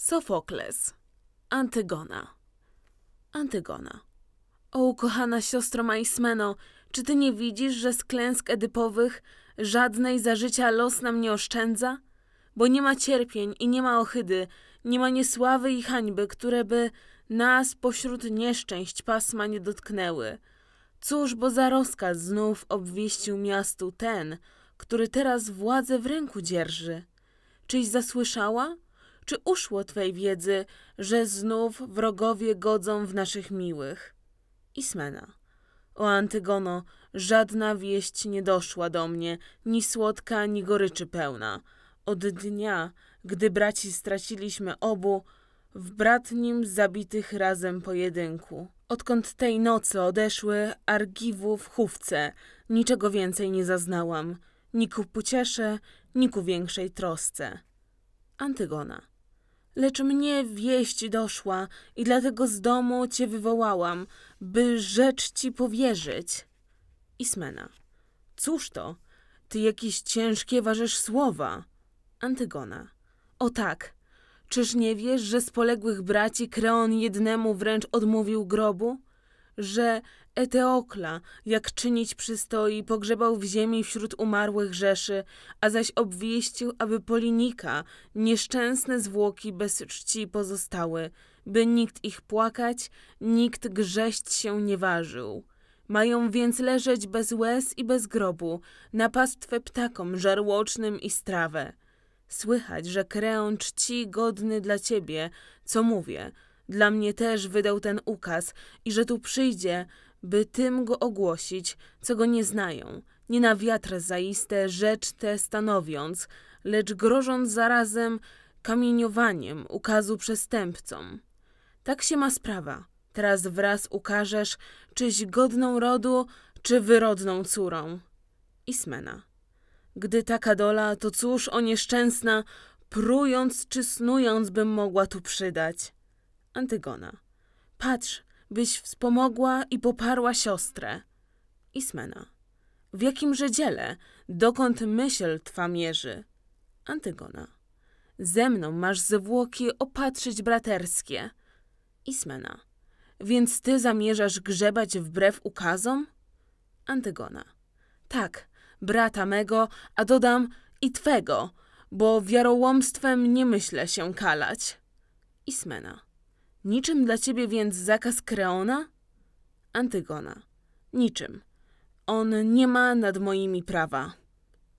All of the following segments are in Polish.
Sofokles. Antygona. Antygona. O ukochana siostro Maismeno, czy ty nie widzisz, że z klęsk edypowych żadnej za życia los nam nie oszczędza? Bo nie ma cierpień i nie ma ohydy, nie ma niesławy i hańby, które by nas pośród nieszczęść pasma nie dotknęły. Cóż, bo za rozkaz znów obwieścił miastu ten, który teraz władzę w ręku dzierży. Czyś zasłyszała? czy uszło Twej wiedzy, że znów wrogowie godzą w naszych miłych? Ismena. O Antygono, żadna wieść nie doszła do mnie, ni słodka, ni goryczy pełna. Od dnia, gdy braci straciliśmy obu, w bratnim zabitych razem pojedynku. Odkąd tej nocy odeszły Argiwu w chówce, niczego więcej nie zaznałam, ni ku pociesze, ni ku większej trosce. Antygona. Lecz mnie wieść doszła i dlatego z domu cię wywołałam, by rzecz ci powierzyć. Ismena. Cóż to? Ty jakieś ciężkie ważysz słowa. Antygona. O tak. Czyż nie wiesz, że z poległych braci Kreon jednemu wręcz odmówił grobu? Że Eteokla, jak czynić przystoi, pogrzebał w ziemi wśród umarłych rzeszy, a zaś obwieścił, aby Polinika nieszczęsne zwłoki bez czci pozostały, by nikt ich płakać, nikt grześć się nie ważył. Mają więc leżeć bez łez i bez grobu, na pastwę ptakom żarłocznym i strawę. Słychać, że Kreon czci godny dla ciebie, co mówię, dla mnie też wydał ten ukaz i że tu przyjdzie, by tym go ogłosić, co go nie znają, nie na wiatr zaiste rzecz tę stanowiąc, lecz grożąc zarazem kamieniowaniem ukazu przestępcom. Tak się ma sprawa. Teraz wraz ukażesz, czyś godną rodu, czy wyrodną córą. Ismena. Gdy taka dola, to cóż o nieszczęsna, prując czy snując bym mogła tu przydać. Antygona. Patrz, byś wspomogła i poparła siostrę. Ismena. W jakimże dziele? Dokąd myśl twa mierzy? Antygona. Ze mną masz zwłoki opatrzyć braterskie. Ismena. Więc ty zamierzasz grzebać wbrew ukazom? Antygona. Tak, brata mego, a dodam i twego, bo wiarołomstwem nie myślę się kalać. Ismena. Niczym dla ciebie więc zakaz Kreona? Antygona. Niczym. On nie ma nad moimi prawa.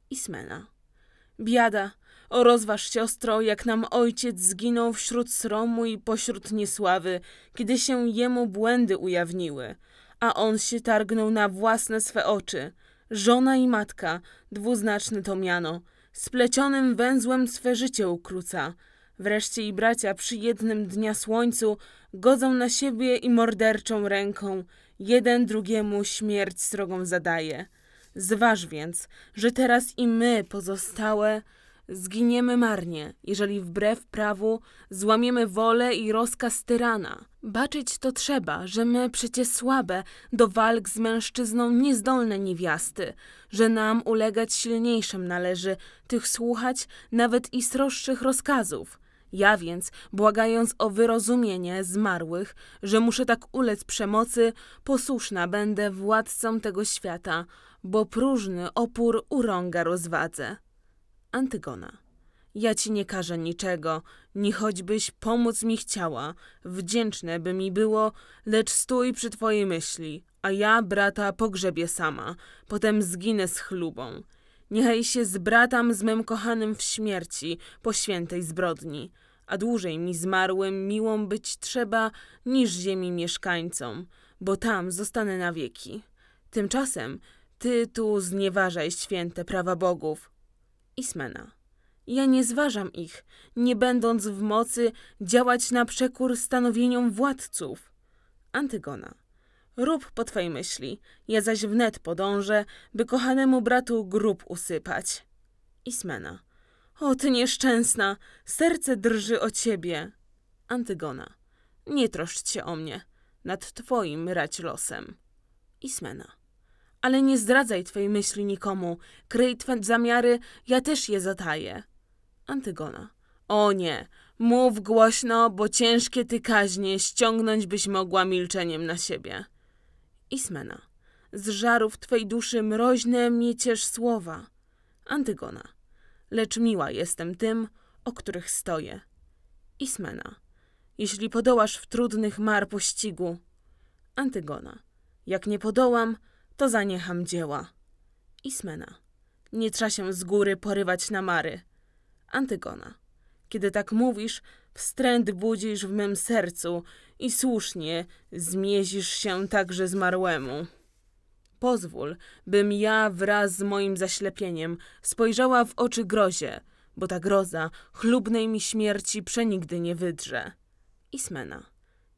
Ismena. Biada, o rozważ siostro, jak nam ojciec zginął wśród sromu i pośród niesławy, kiedy się jemu błędy ujawniły, a on się targnął na własne swe oczy. Żona i matka, dwuznaczne to miano, splecionym węzłem swe życie ukróca, Wreszcie i bracia przy jednym dnia słońcu godzą na siebie i morderczą ręką, jeden drugiemu śmierć srogą zadaje. Zważ więc, że teraz i my pozostałe zginiemy marnie, jeżeli wbrew prawu złamiemy wolę i rozkaz tyrana. Baczyć to trzeba, że my przecie słabe do walk z mężczyzną niezdolne niewiasty, że nam ulegać silniejszym należy, tych słuchać nawet i sroższych rozkazów. Ja więc, błagając o wyrozumienie zmarłych, że muszę tak ulec przemocy, posłuszna będę władcą tego świata, bo próżny opór urąga rozwadze. Antygona. Ja ci nie każę niczego, ni choćbyś pomóc mi chciała, wdzięczne by mi było, lecz stój przy twojej myśli, a ja brata pogrzebie sama, potem zginę z chlubą. Niechaj się zbratam z mym kochanym w śmierci, po świętej zbrodni, a dłużej mi zmarłym miłą być trzeba niż ziemi mieszkańcom, bo tam zostanę na wieki. Tymczasem ty tu znieważaj święte prawa bogów. Ismena. Ja nie zważam ich, nie będąc w mocy działać na przekór stanowieniom władców. Antygona. Rób po twej myśli, ja zaś wnet podążę, by kochanemu bratu grób usypać. Ismena. O, ty nieszczęsna, serce drży o ciebie. Antygona. Nie troszcz się o mnie, nad twoim rać losem. Ismena. Ale nie zdradzaj twej myśli nikomu, kryj twe zamiary, ja też je zataję. Antygona. O nie, mów głośno, bo ciężkie ty kaźnie ściągnąć byś mogła milczeniem na siebie. Ismena. Z żarów twej duszy mroźne mieciesz słowa. Antygona. Lecz miła jestem tym, o których stoję. Ismena. Jeśli podołasz w trudnych mar pościgu. Antygona. Jak nie podołam, to zaniecham dzieła. Ismena. Nie trza się z góry porywać na mary. Antygona. Kiedy tak mówisz, Wstręt budzisz w mym sercu i słusznie zmiezisz się także zmarłemu. Pozwól, bym ja wraz z moim zaślepieniem spojrzała w oczy grozie, bo ta groza chlubnej mi śmierci przenigdy nie wydrze. Ismena,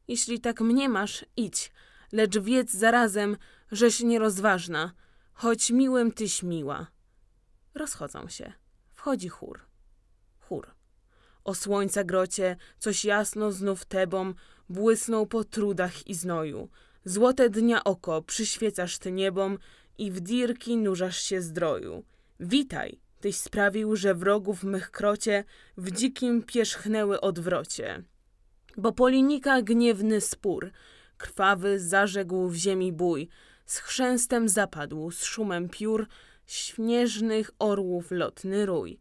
jeśli tak mnie masz, idź, lecz wiedz zarazem, żeś nierozważna, choć miłym tyś miła. Rozchodzą się. Wchodzi chór. Chór. O słońca grocie, coś jasno znów Tebą błysnął po trudach i znoju. Złote dnia oko przyświecasz Ty niebom i w dirki nurzasz się zdroju. Witaj, Tyś sprawił, że wrogów mych krocie w dzikim pierzchnęły odwrocie. Bo polinika gniewny spór, krwawy zarzegł w ziemi bój, z chrzęstem zapadł, z szumem piór, śnieżnych orłów lotny rój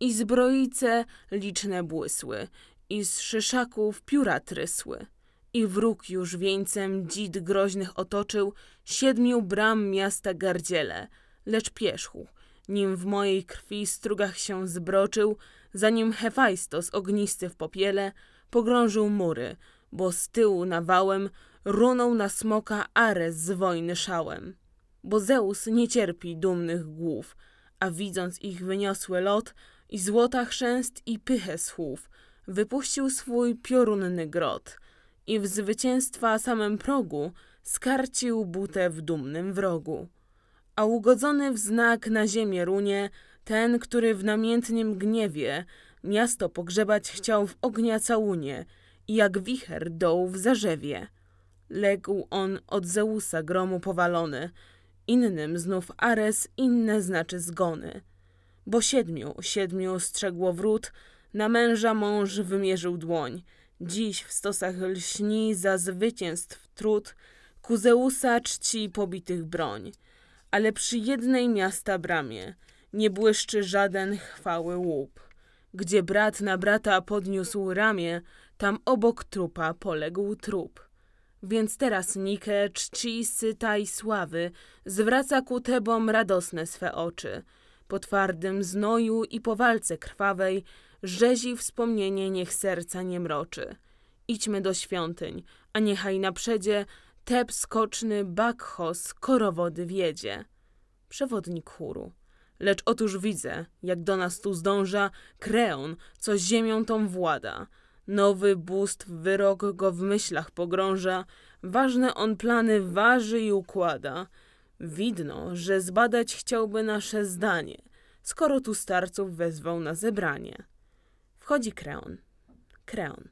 i zbroice liczne błysły, i z szyszaków pióra trysły. I wróg już wieńcem dzid groźnych otoczył siedmiu bram miasta gardziele, lecz pierzchu, nim w mojej krwi strugach się zbroczył, zanim Hefajstos ognisty w popiele pogrążył mury, bo z tyłu nawałem runął na smoka Ares z wojny szałem. Bo Zeus nie cierpi dumnych głów, a widząc ich wyniosły lot, i złota chrzęst i pychę słów, wypuścił swój piorunny grot i w zwycięstwa samym progu skarcił butę w dumnym wrogu. A ugodzony w znak na ziemię runie, ten, który w namiętnym gniewie miasto pogrzebać chciał w ognia całunie i jak wicher doł w zarzewie. Legł on od Zeusa gromu powalony, innym znów Ares inne znaczy zgony bo siedmiu, siedmiu strzegło wrót, na męża mąż wymierzył dłoń. Dziś w stosach lśni za zwycięstw trud, ku Zeusa czci pobitych broń. Ale przy jednej miasta bramie nie błyszczy żaden chwały łup. Gdzie brat na brata podniósł ramię, tam obok trupa poległ trup. Więc teraz Nike czci syta i sławy, zwraca ku Tebom radosne swe oczy – po twardym znoju i po walce krwawej rzezi wspomnienie niech serca nie mroczy. Idźmy do świątyń, a niechaj na przedzie tep skoczny bakhos korowody wiedzie. Przewodnik chóru. Lecz otóż widzę, jak do nas tu zdąża kreon, co ziemią tą włada. Nowy bóstw wyrok go w myślach pogrąża, ważne on plany waży i układa – Widno, że zbadać chciałby nasze zdanie, skoro tu starców wezwał na zebranie. Wchodzi Kreon. Kreon.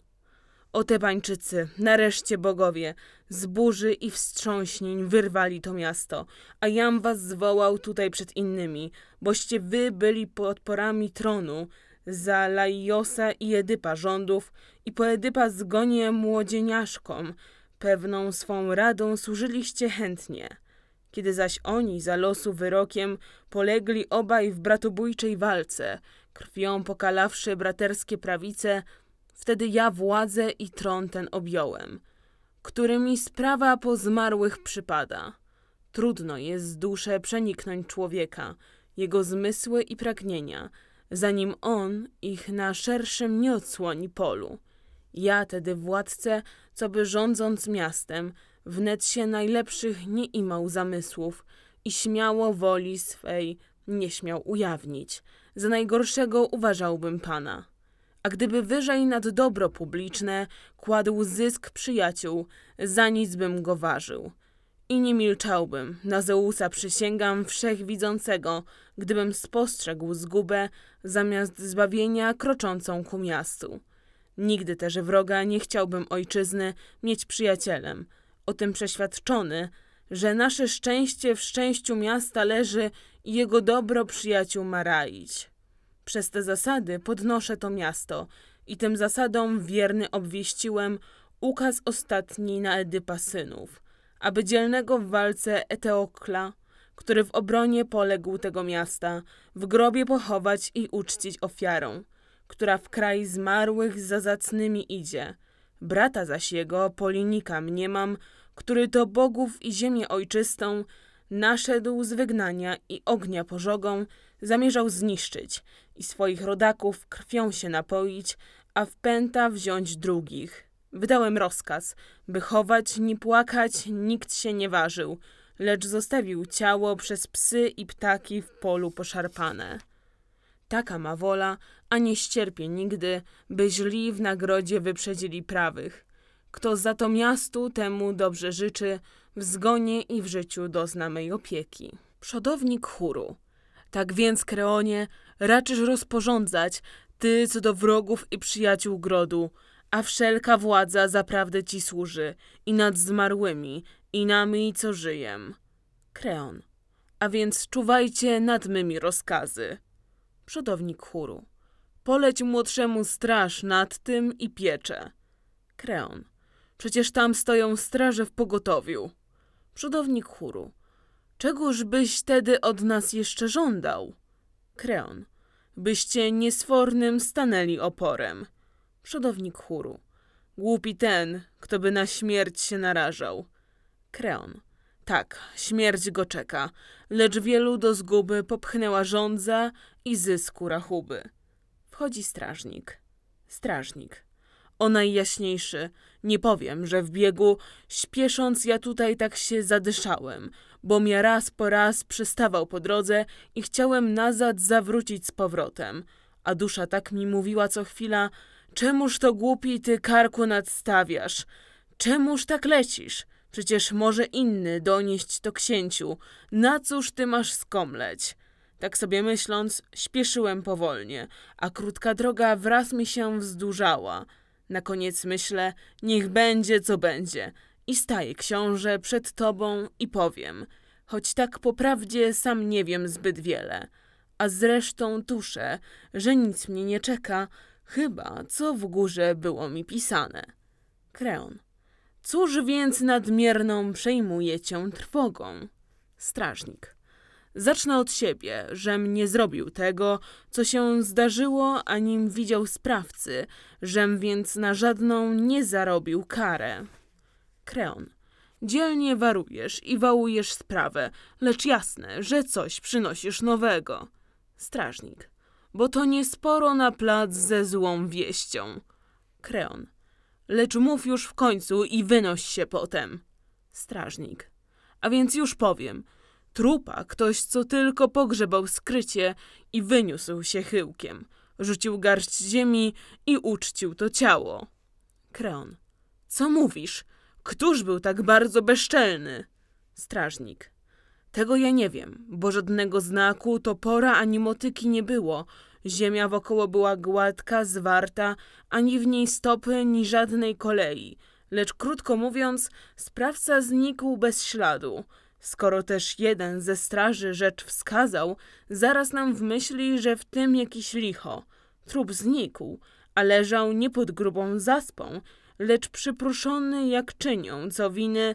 O tebańczycy, nareszcie bogowie, z burzy i wstrząśnień wyrwali to miasto, a jam was zwołał tutaj przed innymi, boście wy byli podporami tronu, za Laiosa i Edypa rządów i po Edypa zgonie młodzieniaszkom, pewną swą radą służyliście chętnie. Kiedy zaś oni za losu wyrokiem polegli obaj w bratobójczej walce, krwią pokalawszy braterskie prawice, wtedy ja władzę i tron ten objąłem, którymi sprawa po zmarłych przypada. Trudno jest z duszę przeniknąć człowieka, jego zmysły i pragnienia, zanim on ich na szerszym nie odsłoni polu. Ja tedy władcę, co by rządząc miastem, wnet się najlepszych nie imał zamysłów i śmiało woli swej nie śmiał ujawnić. Za najgorszego uważałbym pana. A gdyby wyżej nad dobro publiczne kładł zysk przyjaciół, za nic bym go ważył. I nie milczałbym, na Zeusa przysięgam wszechwidzącego, gdybym spostrzegł zgubę zamiast zbawienia kroczącą ku miastu. Nigdy też wroga nie chciałbym ojczyzny mieć przyjacielem, o tym przeświadczony, że nasze szczęście w szczęściu miasta leży i jego dobro przyjaciół ma raić. Przez te zasady podnoszę to miasto i tym zasadom wierny obwieściłem ukaz ostatni na Edypa synów, aby dzielnego w walce Eteokla, który w obronie poległ tego miasta, w grobie pochować i uczcić ofiarą, która w kraj zmarłych za zacnymi idzie – Brata zaś jego, Polinika mniemam, który do bogów i ziemię ojczystą naszedł z wygnania i ognia pożogą, zamierzał zniszczyć i swoich rodaków krwią się napoić, a w pęta wziąć drugich. Wydałem rozkaz, by chować, ni płakać, nikt się nie ważył, lecz zostawił ciało przez psy i ptaki w polu poszarpane. Taka ma wola, a nie ścierpie nigdy, by źli w nagrodzie wyprzedzili prawych. Kto za to miastu temu dobrze życzy, w zgonie i w życiu dozna mej opieki. Przodownik chóru. Tak więc, Kreonie, raczysz rozporządzać, ty co do wrogów i przyjaciół grodu, a wszelka władza zaprawdę ci służy, i nad zmarłymi, i nami, co żyjem. Kreon. A więc czuwajcie nad mymi rozkazy. Przodownik chóru. Poleć młodszemu straż nad tym i piecze. Kreon. Przecież tam stoją straże w pogotowiu. Przodownik chóru. Czegóż byś tedy od nas jeszcze żądał? Kreon. Byście niesfornym stanęli oporem. Przodownik chóru. Głupi ten, kto by na śmierć się narażał. Kreon. Tak, śmierć go czeka, lecz wielu do zguby popchnęła żądza i zysku rachuby. Wchodzi strażnik. Strażnik. O najjaśniejszy, nie powiem, że w biegu, śpiesząc ja tutaj tak się zadyszałem, bo mnie raz po raz przystawał po drodze i chciałem nazad zawrócić z powrotem, a dusza tak mi mówiła co chwila, czemuż to głupi ty karku nadstawiasz, czemuż tak lecisz, przecież może inny donieść to księciu, na cóż ty masz skomleć? Tak sobie myśląc, śpieszyłem powolnie, a krótka droga wraz mi się wzdłużała. Na koniec myślę, niech będzie co będzie. I staję, książę, przed tobą i powiem, choć tak po prawdzie sam nie wiem zbyt wiele. A zresztą tuszę, że nic mnie nie czeka, chyba co w górze było mi pisane. Kreon. Cóż więc nadmierną przejmuje cię trwogą? Strażnik. Zacznę od siebie, żem nie zrobił tego, co się zdarzyło, anim widział sprawcy, żem więc na żadną nie zarobił karę. Kreon. Dzielnie warujesz i wałujesz sprawę, lecz jasne, że coś przynosisz nowego. Strażnik. Bo to nie sporo na plac ze złą wieścią. Kreon. Lecz mów już w końcu i wynoś się potem. Strażnik. A więc już powiem. Trupa ktoś co tylko pogrzebał skrycie i wyniósł się chyłkiem. Rzucił garść ziemi i uczcił to ciało. Kreon. Co mówisz? Któż był tak bardzo bezczelny? Strażnik. Tego ja nie wiem, bo żadnego znaku, topora ani motyki nie było. Ziemia wokoło była gładka, zwarta, ani w niej stopy, ani żadnej kolei. Lecz krótko mówiąc, sprawca znikł bez śladu. Skoro też jeden ze straży rzecz wskazał, zaraz nam w myśli, że w tym jakiś licho. Trup znikł, a leżał nie pod grubą zaspą, lecz przypruszony jak czynią, co winy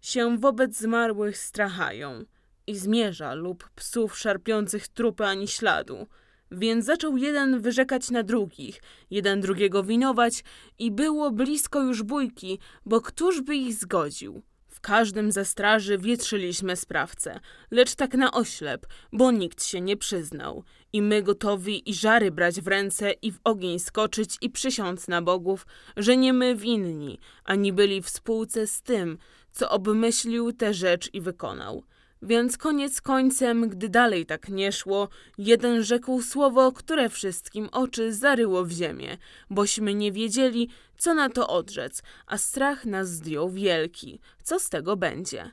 się wobec zmarłych strachają i zmierza lub psów szarpiących trupy ani śladu. Więc zaczął jeden wyrzekać na drugich, jeden drugiego winować i było blisko już bójki, bo któż by ich zgodził? każdym ze straży wietrzyliśmy sprawcę, lecz tak na oślep, bo nikt się nie przyznał. I my gotowi i żary brać w ręce i w ogień skoczyć i przysiąc na bogów, że nie my winni, ani byli w spółce z tym, co obmyślił tę rzecz i wykonał. Więc koniec końcem, gdy dalej tak nie szło, jeden rzekł słowo, które wszystkim oczy zaryło w ziemię, bośmy nie wiedzieli, co na to odrzec, a strach nas zdjął wielki. Co z tego będzie?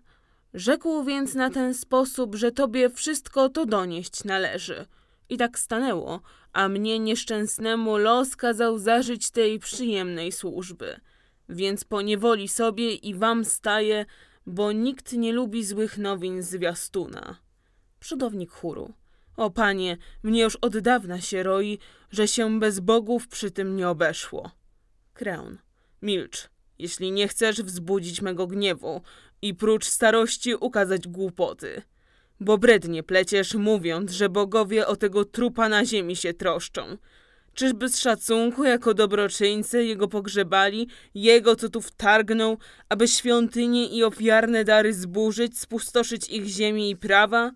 Rzekł więc na ten sposób, że tobie wszystko to donieść należy. I tak stanęło, a mnie nieszczęsnemu los kazał zażyć tej przyjemnej służby. Więc po niewoli sobie i wam staje, bo nikt nie lubi złych nowin zwiastuna. Przodownik chóru. O panie, mnie już od dawna się roi, że się bez bogów przy tym nie obeszło. Kreon. Milcz, jeśli nie chcesz wzbudzić mego gniewu i prócz starości ukazać głupoty. Bo brednie pleciesz, mówiąc, że bogowie o tego trupa na ziemi się troszczą – Czyżby z szacunku jako dobroczyńcy jego pogrzebali, jego co tu wtargnął, aby świątynie i ofiarne dary zburzyć, spustoszyć ich ziemi i prawa?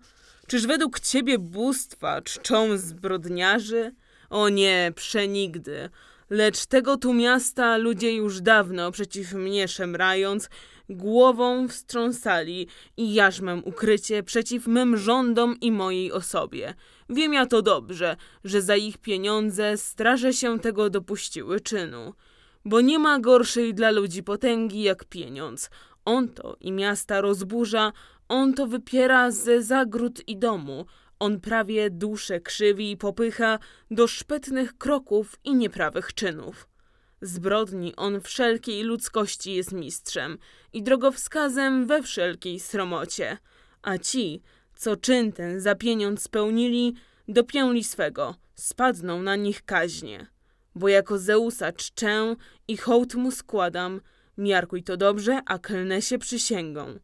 Czyż według ciebie bóstwa czczą zbrodniarzy? O nie, przenigdy. Lecz tego tu miasta ludzie już dawno przeciw mnie szemrając, głową wstrząsali i jarzmem ukrycie przeciw mym rządom i mojej osobie. Wiem ja to dobrze, że za ich pieniądze straże się tego dopuściły czynu. Bo nie ma gorszej dla ludzi potęgi jak pieniądz. On to i miasta rozburza, on to wypiera ze zagród i domu, on prawie duszę krzywi i popycha do szpetnych kroków i nieprawych czynów. Zbrodni on wszelkiej ludzkości jest mistrzem i drogowskazem we wszelkiej sromocie, a ci co czyn ten za pieniądz spełnili, dopięli swego, spadną na nich kaźnie. Bo jako Zeusa czczę i hołd mu składam, miarkuj to dobrze, a klnę się przysięgą.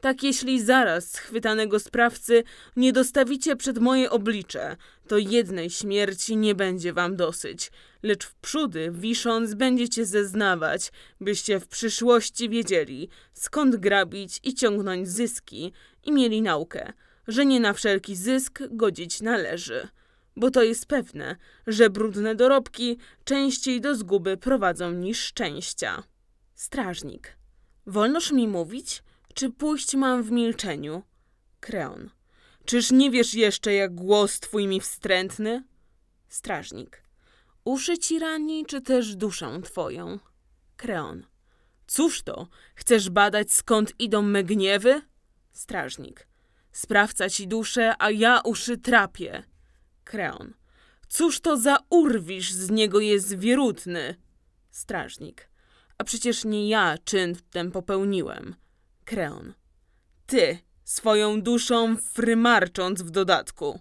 Tak jeśli zaraz schwytanego sprawcy nie dostawicie przed moje oblicze, to jednej śmierci nie będzie wam dosyć, lecz w przódy wisząc będziecie zeznawać, byście w przyszłości wiedzieli, skąd grabić i ciągnąć zyski i mieli naukę że nie na wszelki zysk godzić należy, bo to jest pewne, że brudne dorobki częściej do zguby prowadzą niż szczęścia. Strażnik. Wolnoż mi mówić, czy pójść mam w milczeniu? Kreon. Czyż nie wiesz jeszcze, jak głos twój mi wstrętny? Strażnik. Uszy ci rani, czy też duszę twoją? Kreon. Cóż to? Chcesz badać, skąd idą me gniewy? Strażnik. Sprawca ci duszę, a ja uszy trapię. Kreon. Cóż to za urwisz z niego jest wierutny? Strażnik. A przecież nie ja czyn ten popełniłem. Kreon. Ty, swoją duszą frymarcząc w dodatku.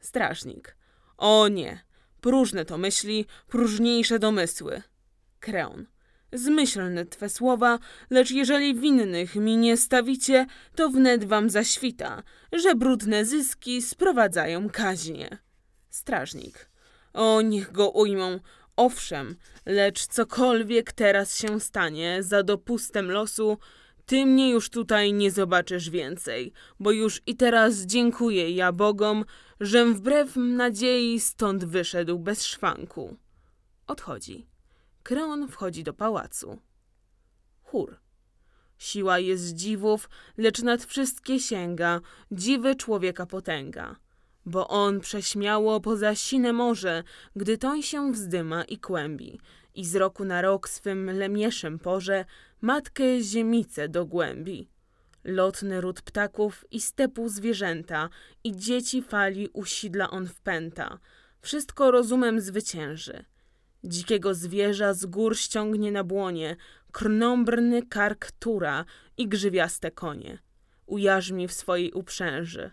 Strażnik. O nie, próżne to myśli, próżniejsze domysły. Kreon. Zmyślne twe słowa, lecz jeżeli winnych mi nie stawicie, to wnet wam zaświta, że brudne zyski sprowadzają kaźnie. Strażnik. O, niech go ujmą. Owszem, lecz cokolwiek teraz się stanie za dopustem losu, ty mnie już tutaj nie zobaczysz więcej, bo już i teraz dziękuję ja Bogom, żem wbrew nadziei stąd wyszedł bez szwanku. Odchodzi. Kreon wchodzi do pałacu. Chór. Siła jest dziwów, lecz nad wszystkie sięga, dziwy człowieka potęga. Bo on prześmiało poza sine morze, gdy toń się wzdyma i kłębi, i z roku na rok swym lemieszem porze matkę ziemice do głębi. Lotny ród ptaków i stepu zwierzęta, i dzieci fali usidla on w pęta. Wszystko rozumem zwycięży. Dzikiego zwierza z gór ściągnie na błonie, krnąbrny kark tura i grzywiaste konie. Ujarzmi w swojej uprzęży.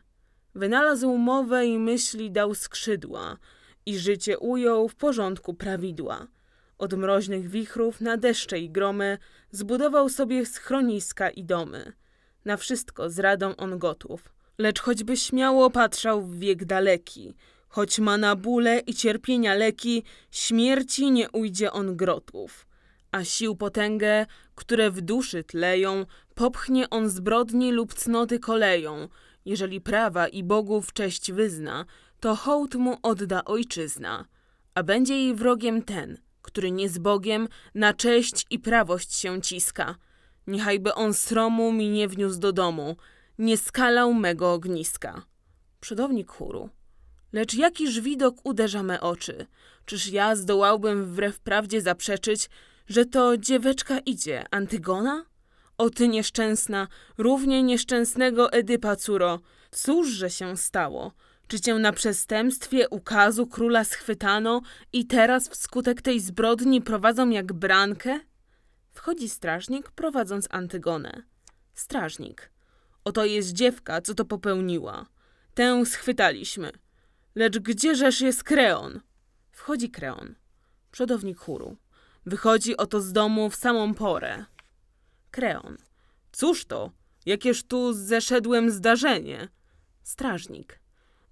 Wynalazł mowę i myśli dał skrzydła i życie ujął w porządku prawidła. Od mroźnych wichrów na deszcze i gromy zbudował sobie schroniska i domy. Na wszystko z radą on gotów. Lecz choćby śmiało patrzał w wiek daleki – Choć ma na bóle i cierpienia leki, śmierci nie ujdzie on grotów. A sił potęgę, które w duszy tleją, popchnie on zbrodni lub cnoty koleją. Jeżeli prawa i bogów cześć wyzna, to hołd mu odda ojczyzna. A będzie jej wrogiem ten, który nie z Bogiem na cześć i prawość się ciska. Niechajby on sromu mi nie wniósł do domu, nie skalał mego ogniska. Przedownik chóru. Lecz jakiż widok uderza me oczy? Czyż ja zdołałbym wbrew prawdzie zaprzeczyć, że to dzieweczka idzie, Antygona? O ty nieszczęsna, równie nieszczęsnego Edypa córo, cóżże się stało? Czy cię na przestępstwie ukazu króla schwytano i teraz wskutek tej zbrodni prowadzą jak brankę? Wchodzi strażnik, prowadząc Antygonę. Strażnik. Oto jest dziewka, co to popełniła. Tę schwytaliśmy. Lecz gdzieżeż jest Kreon? Wchodzi Kreon, przodownik chóru. Wychodzi oto z domu w samą porę. Kreon. Cóż to? Jakież tu zeszedłem zdarzenie? Strażnik.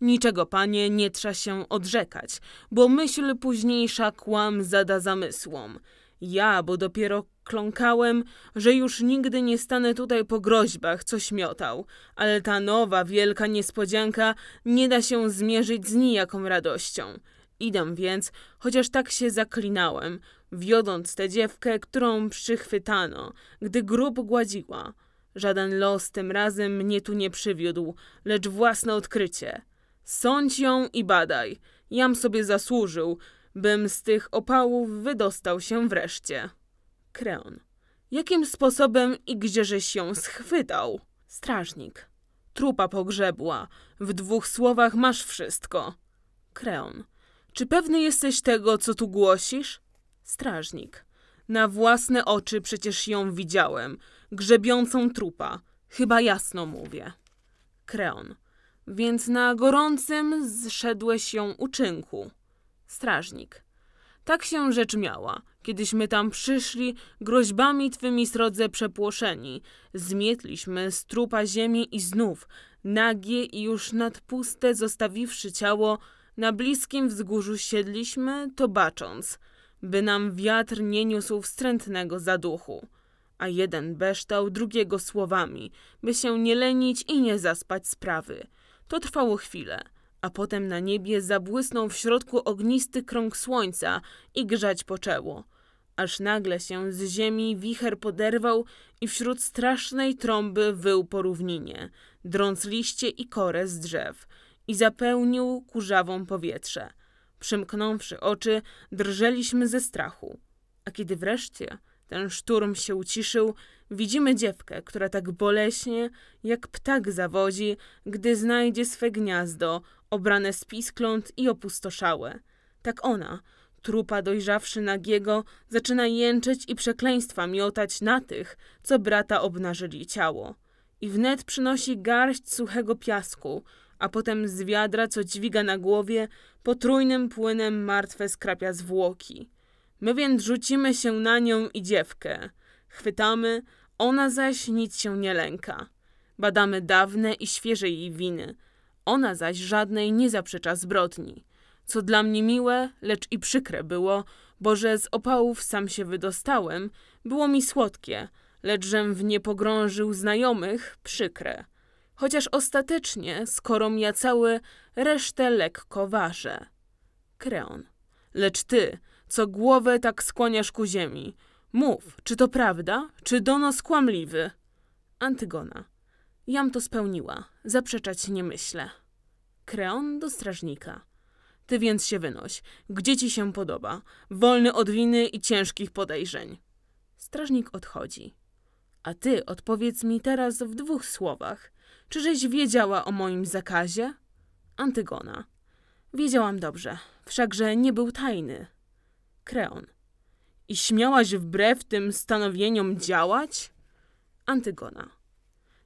Niczego, panie, nie trza się odrzekać, bo myśl późniejsza kłam zada zamysłom. Ja, bo dopiero kląkałem, że już nigdy nie stanę tutaj po groźbach, co śmiotał. Ale ta nowa, wielka niespodzianka nie da się zmierzyć z nijaką radością. Idę więc, chociaż tak się zaklinałem, wiodąc tę dziewkę, którą przychwytano, gdy grób gładziła. Żaden los tym razem mnie tu nie przywiódł, lecz własne odkrycie. Sądź ją i badaj. Jam sobie zasłużył, bym z tych opałów wydostał się wreszcie. Kreon. Jakim sposobem i gdzieżeś się schwytał? Strażnik. Trupa pogrzebła. W dwóch słowach masz wszystko. Kreon. Czy pewny jesteś tego, co tu głosisz? Strażnik. Na własne oczy przecież ją widziałem, grzebiącą trupa. Chyba jasno mówię. Kreon. Więc na gorącym zszedłeś ją uczynku. Strażnik. Tak się rzecz miała. Kiedyśmy tam przyszli, groźbami twymi srodze przepłoszeni. Zmietliśmy z trupa ziemi i znów, nagie i już nadpuste zostawiwszy ciało, na bliskim wzgórzu siedliśmy, to bacząc, by nam wiatr nie niósł wstrętnego zaduchu. A jeden beształ drugiego słowami, by się nie lenić i nie zaspać sprawy. To trwało chwilę a potem na niebie zabłysnął w środku ognisty krąg słońca i grzać poczęło. Aż nagle się z ziemi wicher poderwał i wśród strasznej trąby wył po równinie, drąc liście i korę z drzew i zapełnił kurzawą powietrze. Przymknąwszy oczy, drżeliśmy ze strachu. A kiedy wreszcie ten szturm się uciszył, widzimy dziewkę, która tak boleśnie, jak ptak zawodzi, gdy znajdzie swe gniazdo obrane spiskląt i opustoszałe. Tak ona, trupa dojrzawszy nagiego, zaczyna jęczeć i przekleństwa miotać na tych, co brata obnażyli ciało. I wnet przynosi garść suchego piasku, a potem z wiadra, co dźwiga na głowie, potrójnym płynem martwe skrapia zwłoki. My więc rzucimy się na nią i dziewkę. Chwytamy, ona zaś nic się nie lęka. Badamy dawne i świeże jej winy – ona zaś żadnej nie zaprzecza zbrodni. Co dla mnie miłe, lecz i przykre było, bo że z opałów sam się wydostałem, było mi słodkie, lecz żem w nie pogrążył znajomych, przykre. Chociaż ostatecznie, skoro ja cały, resztę lekko ważę. Kreon. Lecz ty, co głowę tak skłaniasz ku ziemi, mów, czy to prawda, czy donos kłamliwy? Antygona. Jam to spełniła. Zaprzeczać nie myślę. Kreon do strażnika. Ty więc się wynoś. Gdzie ci się podoba? Wolny od winy i ciężkich podejrzeń. Strażnik odchodzi. A ty odpowiedz mi teraz w dwóch słowach. Czyżeś wiedziała o moim zakazie? Antygona. Wiedziałam dobrze, wszakże nie był tajny. Kreon. I śmiałaś wbrew tym stanowieniom działać? Antygona.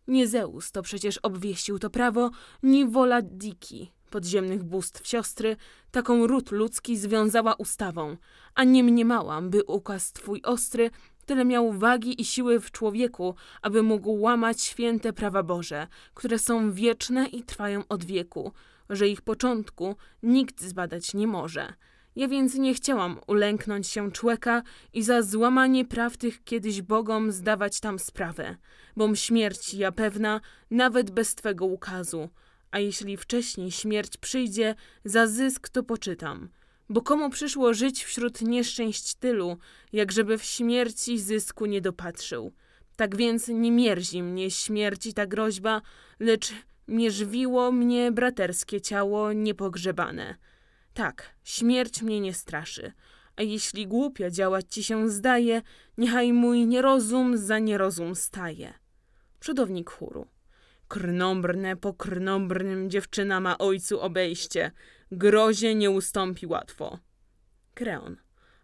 Nie Zeus to przecież obwieścił to prawo, ni wola Diki, podziemnych bóstw siostry, taką ród ludzki związała ustawą, a nie mniemałam, by ukaz twój ostry tyle miał wagi i siły w człowieku, aby mógł łamać święte prawa Boże, które są wieczne i trwają od wieku, że ich początku nikt zbadać nie może. Ja więc nie chciałam ulęknąć się człeka i za złamanie praw tych kiedyś bogom zdawać tam sprawę, bom śmierć ja pewna, nawet bez twego ukazu. A jeśli wcześniej śmierć przyjdzie, za zysk to poczytam. Bo komu przyszło żyć wśród nieszczęść tylu, jak żeby w śmierci zysku nie dopatrzył? Tak więc nie mierzi mnie śmierć i ta groźba, lecz mierzwiło mnie braterskie ciało niepogrzebane. Tak, śmierć mnie nie straszy. A jeśli głupio działać ci się zdaje, niechaj mój nierozum za nierozum staje. Przodownik chóru. Krnąbrne po krnąbrnym dziewczyna ma ojcu obejście. Grozie nie ustąpi łatwo. Kreon.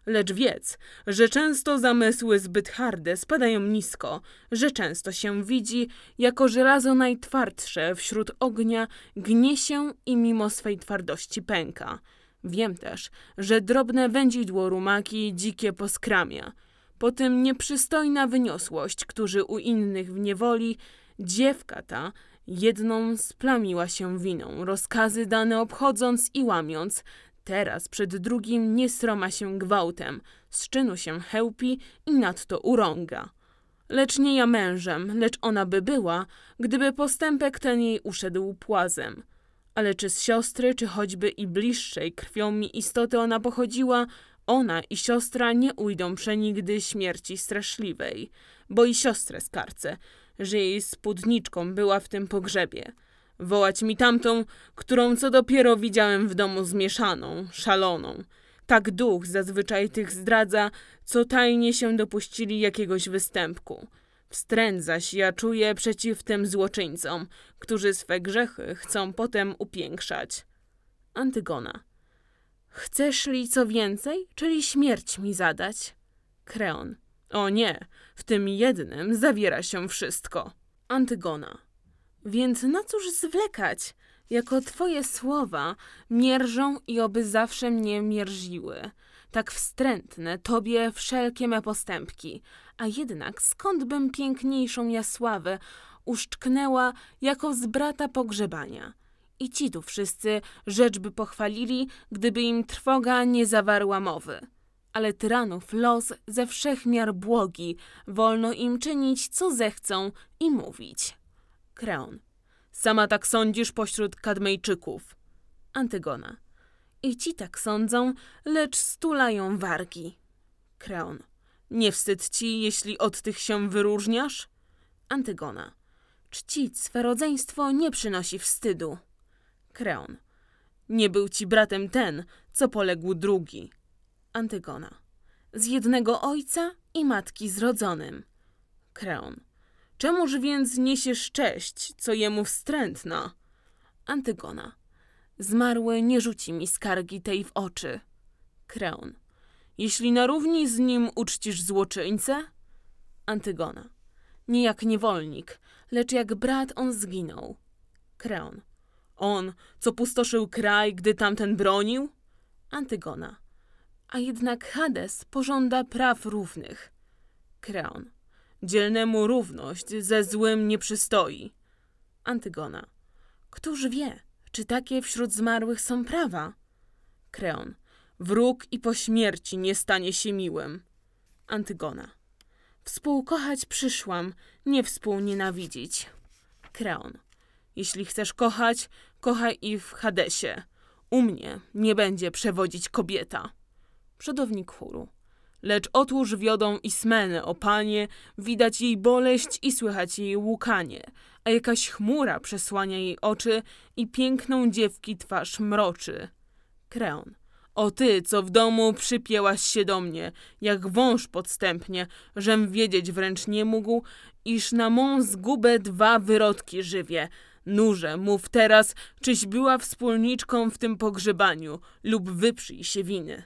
Lecz wiedz, że często zamysły zbyt harde spadają nisko, że często się widzi, jako żelazo najtwardsze wśród ognia gnie się i mimo swej twardości pęka. Wiem też, że drobne wędzidło rumaki dzikie poskramia. Potem nieprzystojna wyniosłość, którzy u innych w niewoli, dziewka ta, jedną splamiła się winą, rozkazy dane obchodząc i łamiąc, teraz przed drugim nie sroma się gwałtem, z czynu się chełpi i nadto urąga. Lecz nie ja mężem, lecz ona by była, gdyby postępek ten jej uszedł płazem ale czy z siostry, czy choćby i bliższej krwią mi istoty ona pochodziła, ona i siostra nie ujdą przenigdy śmierci straszliwej, bo i siostrę skarcę, że jej spódniczką była w tym pogrzebie. Wołać mi tamtą, którą co dopiero widziałem w domu zmieszaną, szaloną. Tak duch zazwyczaj tych zdradza, co tajnie się dopuścili jakiegoś występku. Wstręt zaś ja czuję przeciw tym złoczyńcom, którzy swe grzechy chcą potem upiększać. Antygona. Chcesz li co więcej, czyli śmierć mi zadać? Kreon. O nie, w tym jednym zawiera się wszystko. Antygona. Więc na cóż zwlekać? Jako twoje słowa mierzą i oby zawsze mnie mierziły tak wstrętne tobie wszelkie me postępki, a jednak skąd bym piękniejszą Jasławę uszczknęła jako z brata pogrzebania. I ci tu wszyscy rzecz by pochwalili, gdyby im trwoga nie zawarła mowy. Ale tyranów los ze wszech miar błogi, wolno im czynić co zechcą i mówić. Kreon. Sama tak sądzisz pośród kadmejczyków. Antygona. I ci tak sądzą, lecz stulają wargi. Kreon. Nie wstyd ci, jeśli od tych się wyróżniasz? Antygona. Czcić swe rodzeństwo nie przynosi wstydu. Kreon. Nie był ci bratem ten, co poległ drugi. Antygona. Z jednego ojca i matki zrodzonym. Kreon. Czemuż więc niesiesz cześć, co jemu wstrętna? Antygona. Zmarły nie rzuci mi skargi tej w oczy. Kreon. Jeśli na równi z nim uczcisz złoczyńcę? Antygona. Nie jak niewolnik, lecz jak brat on zginął. Kreon. On, co pustoszył kraj, gdy tamten bronił? Antygona. A jednak Hades pożąda praw równych. Kreon. Dzielnemu równość ze złym nie przystoi. Antygona. Któż wie? Czy takie wśród zmarłych są prawa? Kreon. Wróg i po śmierci nie stanie się miłym. Antygona. Współkochać przyszłam, nie współnienawidzić. Kreon. Jeśli chcesz kochać, kochaj i w Hadesie. U mnie nie będzie przewodzić kobieta. Przodownik chóru. Lecz otóż wiodą Ismenę, o panie, widać jej boleść i słychać jej łukanie, a jakaś chmura przesłania jej oczy i piękną dziewki twarz mroczy. Kreon. O ty, co w domu przypięłaś się do mnie, jak wąż podstępnie, żem wiedzieć wręcz nie mógł, iż na mą zgubę dwa wyrodki żywie. Nurze, mów teraz, czyś była wspólniczką w tym pogrzebaniu lub wyprzyj się winy.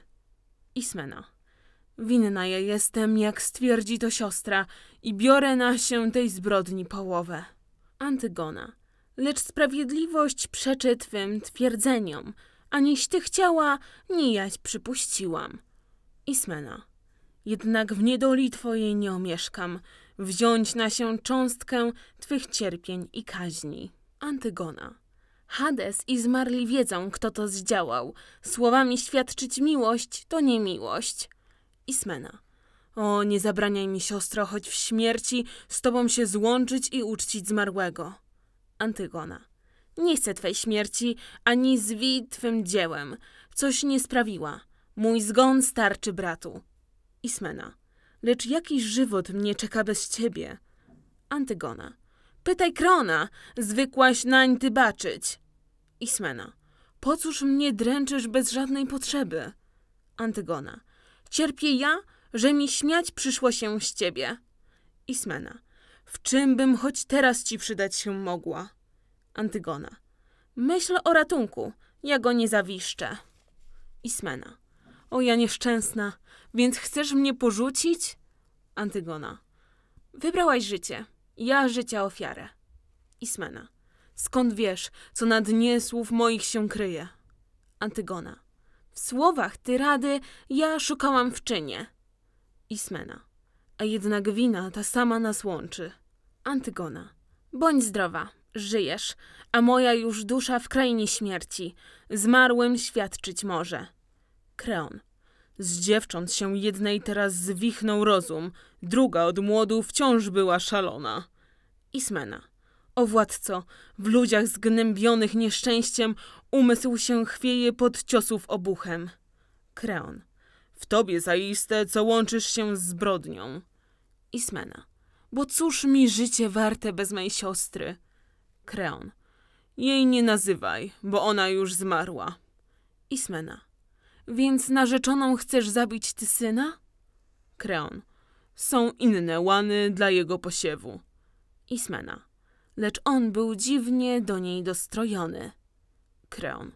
Ismena. Winna ja jestem, jak stwierdzi to siostra, i biorę na się tej zbrodni połowę. Antygona. Lecz sprawiedliwość przeczy twym twierdzeniom, aniś ty chciała, nie jaś przypuściłam. Ismena. Jednak w niedoli twojej nie omieszkam, wziąć na się cząstkę twych cierpień i kaźni. Antygona. Hades i zmarli wiedzą, kto to zdziałał. Słowami świadczyć miłość to nie miłość. Ismena. O, nie zabraniaj mi, siostro, choć w śmierci z tobą się złączyć i uczcić zmarłego. Antygona. Nie chcę twej śmierci, ani zwij twym dziełem. Coś nie sprawiła. Mój zgon starczy bratu. Ismena. Lecz jaki żywot mnie czeka bez ciebie? Antygona. Pytaj Krona, zwykłaś nań ty baczyć. Ismena. Po cóż mnie dręczysz bez żadnej potrzeby? Antygona. Cierpię ja, że mi śmiać przyszło się z ciebie. Ismena. W czym bym choć teraz ci przydać się mogła? Antygona. Myśl o ratunku. Ja go nie zawiszczę. Ismena. O ja nieszczęsna, więc chcesz mnie porzucić? Antygona. Wybrałaś życie. Ja życia ofiarę. Ismena. Skąd wiesz, co na dnie słów moich się kryje? Antygona. W słowach ty rady, ja szukałam w czynie. Ismena. A jednak wina ta sama nas łączy. Antygona. Bądź zdrowa, żyjesz, a moja już dusza w krainie śmierci. Zmarłym świadczyć może. Kreon. Z dziewcząt się jednej teraz zwichnął rozum, druga od młodu wciąż była szalona. Ismena. O władco, w ludziach zgnębionych nieszczęściem umysł się chwieje pod ciosów obuchem. Kreon. W tobie zaiste, co łączysz się z zbrodnią. Ismena. Bo cóż mi życie warte bez mej siostry? Kreon. Jej nie nazywaj, bo ona już zmarła. Ismena. Więc narzeczoną chcesz zabić ty syna? Kreon. Są inne łany dla jego posiewu. Ismena lecz on był dziwnie do niej dostrojony. Kreon.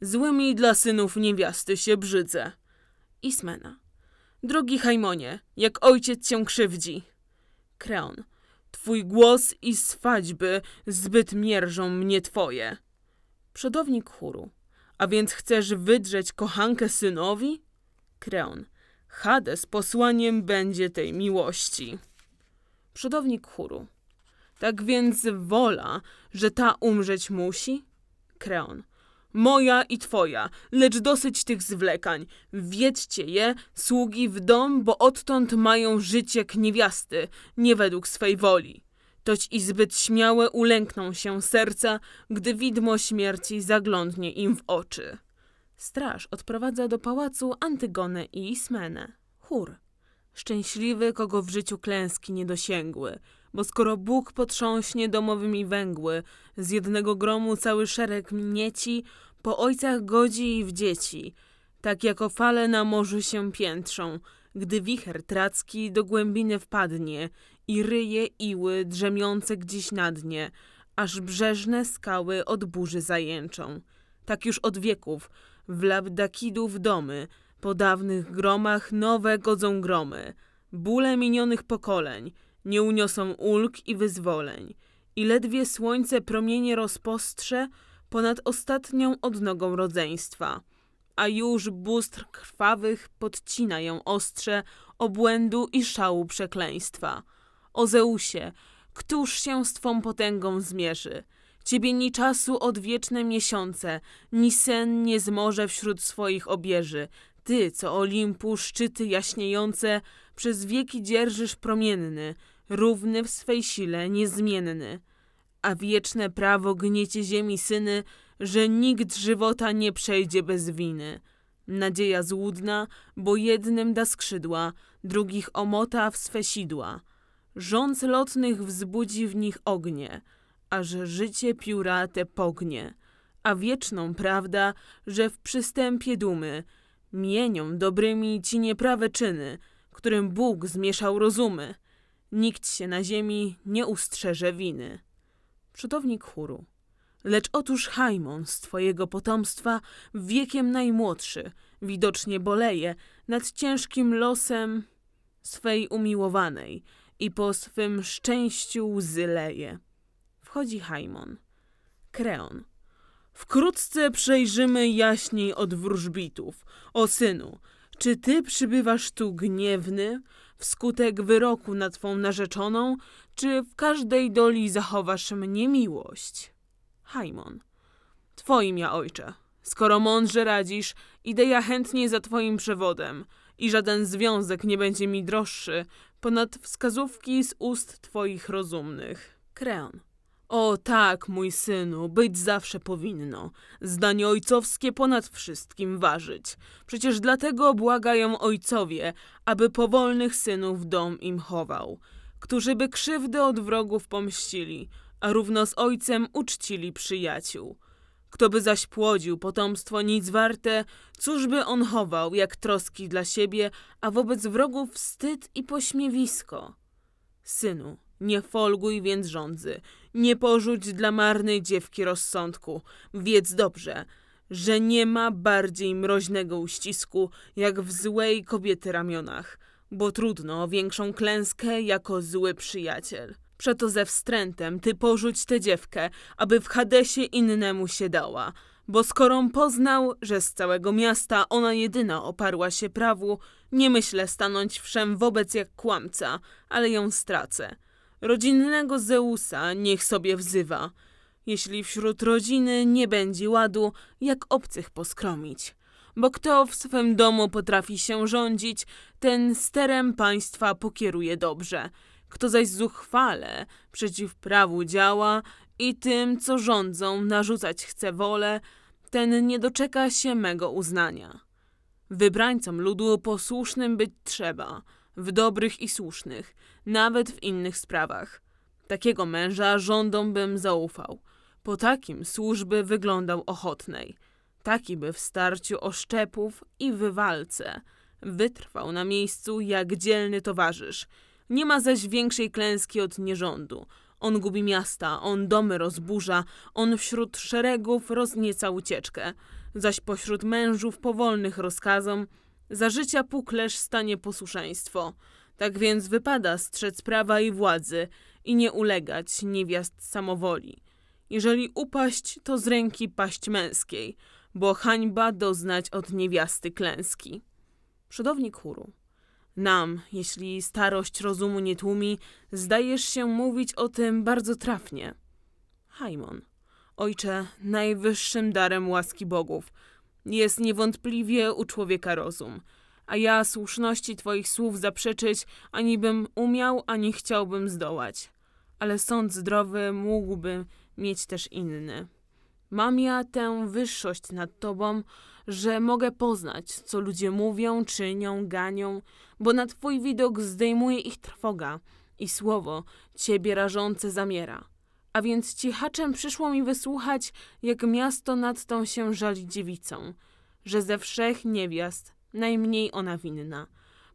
Złymi dla synów niewiasty się brzydzę. Ismena. Drogi Hajmonie, jak ojciec cię krzywdzi. Kreon. Twój głos i swadźby zbyt mierzą mnie twoje. Przodownik chóru. A więc chcesz wydrzeć kochankę synowi? Kreon. Hades posłaniem będzie tej miłości. Przodownik chóru. Tak więc wola, że ta umrzeć musi? Kreon. Moja i twoja, lecz dosyć tych zwlekań. Wiedźcie je, sługi w dom, bo odtąd mają żyć jak niewiasty, nie według swej woli. Toć i zbyt śmiałe ulękną się serca, gdy widmo śmierci zaglądnie im w oczy. Straż odprowadza do pałacu Antygonę i Ismenę. Chór. Szczęśliwy, kogo w życiu klęski nie dosięgły – bo skoro Bóg potrząśnie domowymi węgły, z jednego gromu cały szereg mnieci, po ojcach godzi i w dzieci, tak jako fale na morzu się piętrzą, gdy wicher tracki do głębiny wpadnie i ryje iły drzemiące gdzieś na dnie, aż brzeżne skały od burzy zajęczą. Tak już od wieków w labdakidów domy, po dawnych gromach nowe godzą gromy, bóle minionych pokoleń – nie uniosą ulg i wyzwoleń, i ledwie słońce promienie rozpostrze ponad ostatnią odnogą rodzeństwa, a już bóstr krwawych podcina ją ostrze obłędu i szału przekleństwa. O Zeusie, któż się z Twą potęgą zmierzy? Ciebie ni czasu odwieczne miesiące, ni sen nie zmoże wśród swoich obieży, ty, co Olimpu szczyty jaśniejące, przez wieki dzierżysz promienny, równy w swej sile, niezmienny. A wieczne prawo gniecie ziemi syny, że nikt żywota nie przejdzie bez winy. Nadzieja złudna, bo jednym da skrzydła, drugich omota w swe sidła. Rząd lotnych wzbudzi w nich ognie, a że życie pióra te pognie. A wieczną prawda, że w przystępie dumy – Mienią dobrymi ci nieprawe czyny, którym Bóg zmieszał rozumy. Nikt się na ziemi nie ustrzeże winy. Przytownik chóru. Lecz otóż Hajmon z twojego potomstwa wiekiem najmłodszy widocznie boleje nad ciężkim losem swej umiłowanej i po swym szczęściu łzy leje. Wchodzi Hajmon. Kreon. Wkrótce przejrzymy jaśniej od wróżbitów. O synu, czy ty przybywasz tu gniewny, wskutek wyroku na twą narzeczoną, czy w każdej doli zachowasz mnie miłość? Hajmon. Twoim ja, ojcze. Skoro mądrze radzisz, idę ja chętnie za twoim przewodem i żaden związek nie będzie mi droższy ponad wskazówki z ust twoich rozumnych. Kreon. O tak, mój synu, być zawsze powinno. Zdanie ojcowskie ponad wszystkim ważyć. Przecież dlatego błagają ojcowie, aby powolnych synów dom im chował, którzy by krzywdy od wrogów pomścili, a równo z ojcem uczcili przyjaciół. Kto by zaś płodził potomstwo nic warte, by on chował, jak troski dla siebie, a wobec wrogów wstyd i pośmiewisko? Synu, nie folguj więc rządzy, nie porzuć dla marnej dziewki rozsądku. Wiedz dobrze, że nie ma bardziej mroźnego uścisku, jak w złej kobiety ramionach, bo trudno o większą klęskę jako zły przyjaciel. Przeto ze wstrętem ty porzuć tę dziewkę, aby w Hadesie innemu się dała, bo skorom poznał, że z całego miasta ona jedyna oparła się prawu, nie myślę stanąć wszem wobec jak kłamca, ale ją stracę. Rodzinnego Zeusa niech sobie wzywa, jeśli wśród rodziny nie będzie ładu, jak obcych poskromić. Bo kto w swym domu potrafi się rządzić, ten sterem państwa pokieruje dobrze. Kto zaś zuchwale przeciw prawu działa i tym, co rządzą, narzucać chce wolę, ten nie doczeka się mego uznania. Wybrańcom ludu posłusznym być trzeba – w dobrych i słusznych, nawet w innych sprawach. Takiego męża rządom bym zaufał. Po takim służby wyglądał ochotnej. Taki by w starciu oszczepów i wywalce wytrwał na miejscu jak dzielny towarzysz. Nie ma zaś większej klęski od nierządu. On gubi miasta, on domy rozburza, on wśród szeregów roznieca ucieczkę, zaś pośród mężów powolnych rozkazom za życia puklesz stanie posłuszeństwo. Tak więc wypada strzec prawa i władzy i nie ulegać niewiast samowoli. Jeżeli upaść, to z ręki paść męskiej, bo hańba doznać od niewiasty klęski. Przodownik chóru. Nam, jeśli starość rozumu nie tłumi, zdajesz się mówić o tym bardzo trafnie. Hajmon. Ojcze, najwyższym darem łaski bogów – jest niewątpliwie u człowieka rozum. A ja słuszności Twoich słów zaprzeczyć ani bym umiał, ani chciałbym zdołać. Ale sąd zdrowy mógłby mieć też inny. Mam ja tę wyższość nad Tobą, że mogę poznać, co ludzie mówią, czynią, ganią, bo na Twój widok zdejmuje ich trwoga i słowo Ciebie rażące zamiera a więc cichaczem przyszło mi wysłuchać, jak miasto nad tą się żali dziewicą, że ze wszech niewiast najmniej ona winna,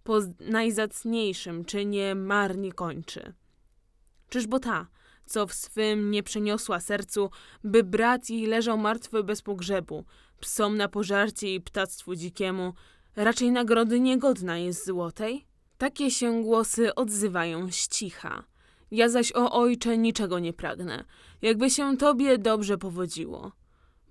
po najzacniejszym czynie marnie kończy. bo ta, co w swym nie przeniosła sercu, by brat jej leżał martwy bez pogrzebu, psom na pożarcie i ptactwu dzikiemu, raczej nagrody niegodna jest złotej? Takie się głosy odzywają z cicha. Ja zaś, o ojcze, niczego nie pragnę, jakby się tobie dobrze powodziło.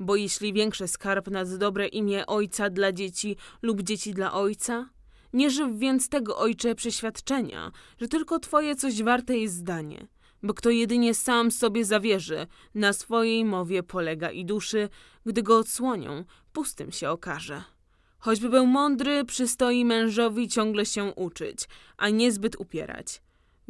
Bo jeśli większy skarb nad dobre imię ojca dla dzieci lub dzieci dla ojca, nie żyw więc tego, ojcze, przeświadczenia, że tylko twoje coś warte jest zdanie, bo kto jedynie sam sobie zawierzy, na swojej mowie polega i duszy, gdy go odsłonią, pustym się okaże. Choćby był mądry, przystoi mężowi ciągle się uczyć, a niezbyt upierać.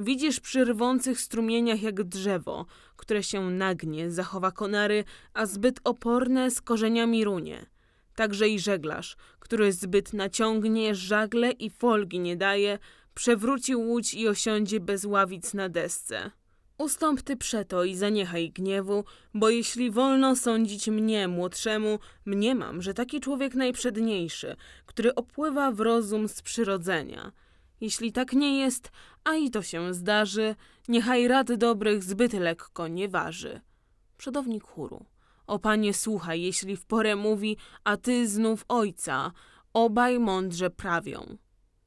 Widzisz przy rwących strumieniach jak drzewo, które się nagnie, zachowa konary, a zbyt oporne z korzeniami runie. Także i żeglarz, który zbyt naciągnie żagle i folgi nie daje, przewróci łódź i osiądzie bez ławic na desce. Ustąp ty przeto i zaniechaj gniewu, bo jeśli wolno sądzić mnie, młodszemu, mniemam, że taki człowiek najprzedniejszy, który opływa w rozum z przyrodzenia – jeśli tak nie jest, a i to się zdarzy, niechaj rad dobrych zbyt lekko nie waży. Przodownik chóru. O panie słuchaj, jeśli w porę mówi, a ty znów ojca, obaj mądrze prawią.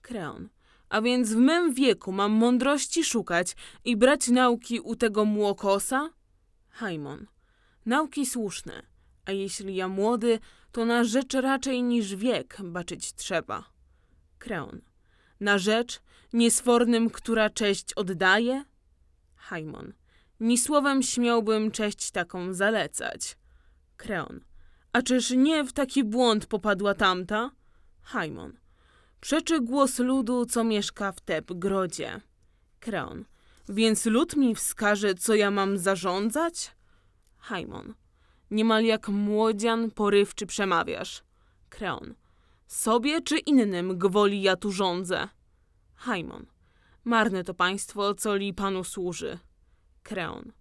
Kreon. A więc w mym wieku mam mądrości szukać i brać nauki u tego młokosa? Hajmon. Nauki słuszne, a jeśli ja młody, to na rzecz raczej niż wiek baczyć trzeba. Kreon na rzecz niesfornym, która cześć oddaje? Hajmon. Ni słowem śmiałbym cześć taką zalecać. Kreon. A czyż nie w taki błąd popadła tamta? Hajmon. Przeczy głos ludu, co mieszka w Teb grodzie. Kreon. Więc lud mi wskaże, co ja mam zarządzać? Hajmon. Niemal jak młodzian porywczy przemawiasz. Kreon. Sobie czy innym gwoli ja tu rządzę. Hajmon. Marne to państwo, co li panu służy. Kreon.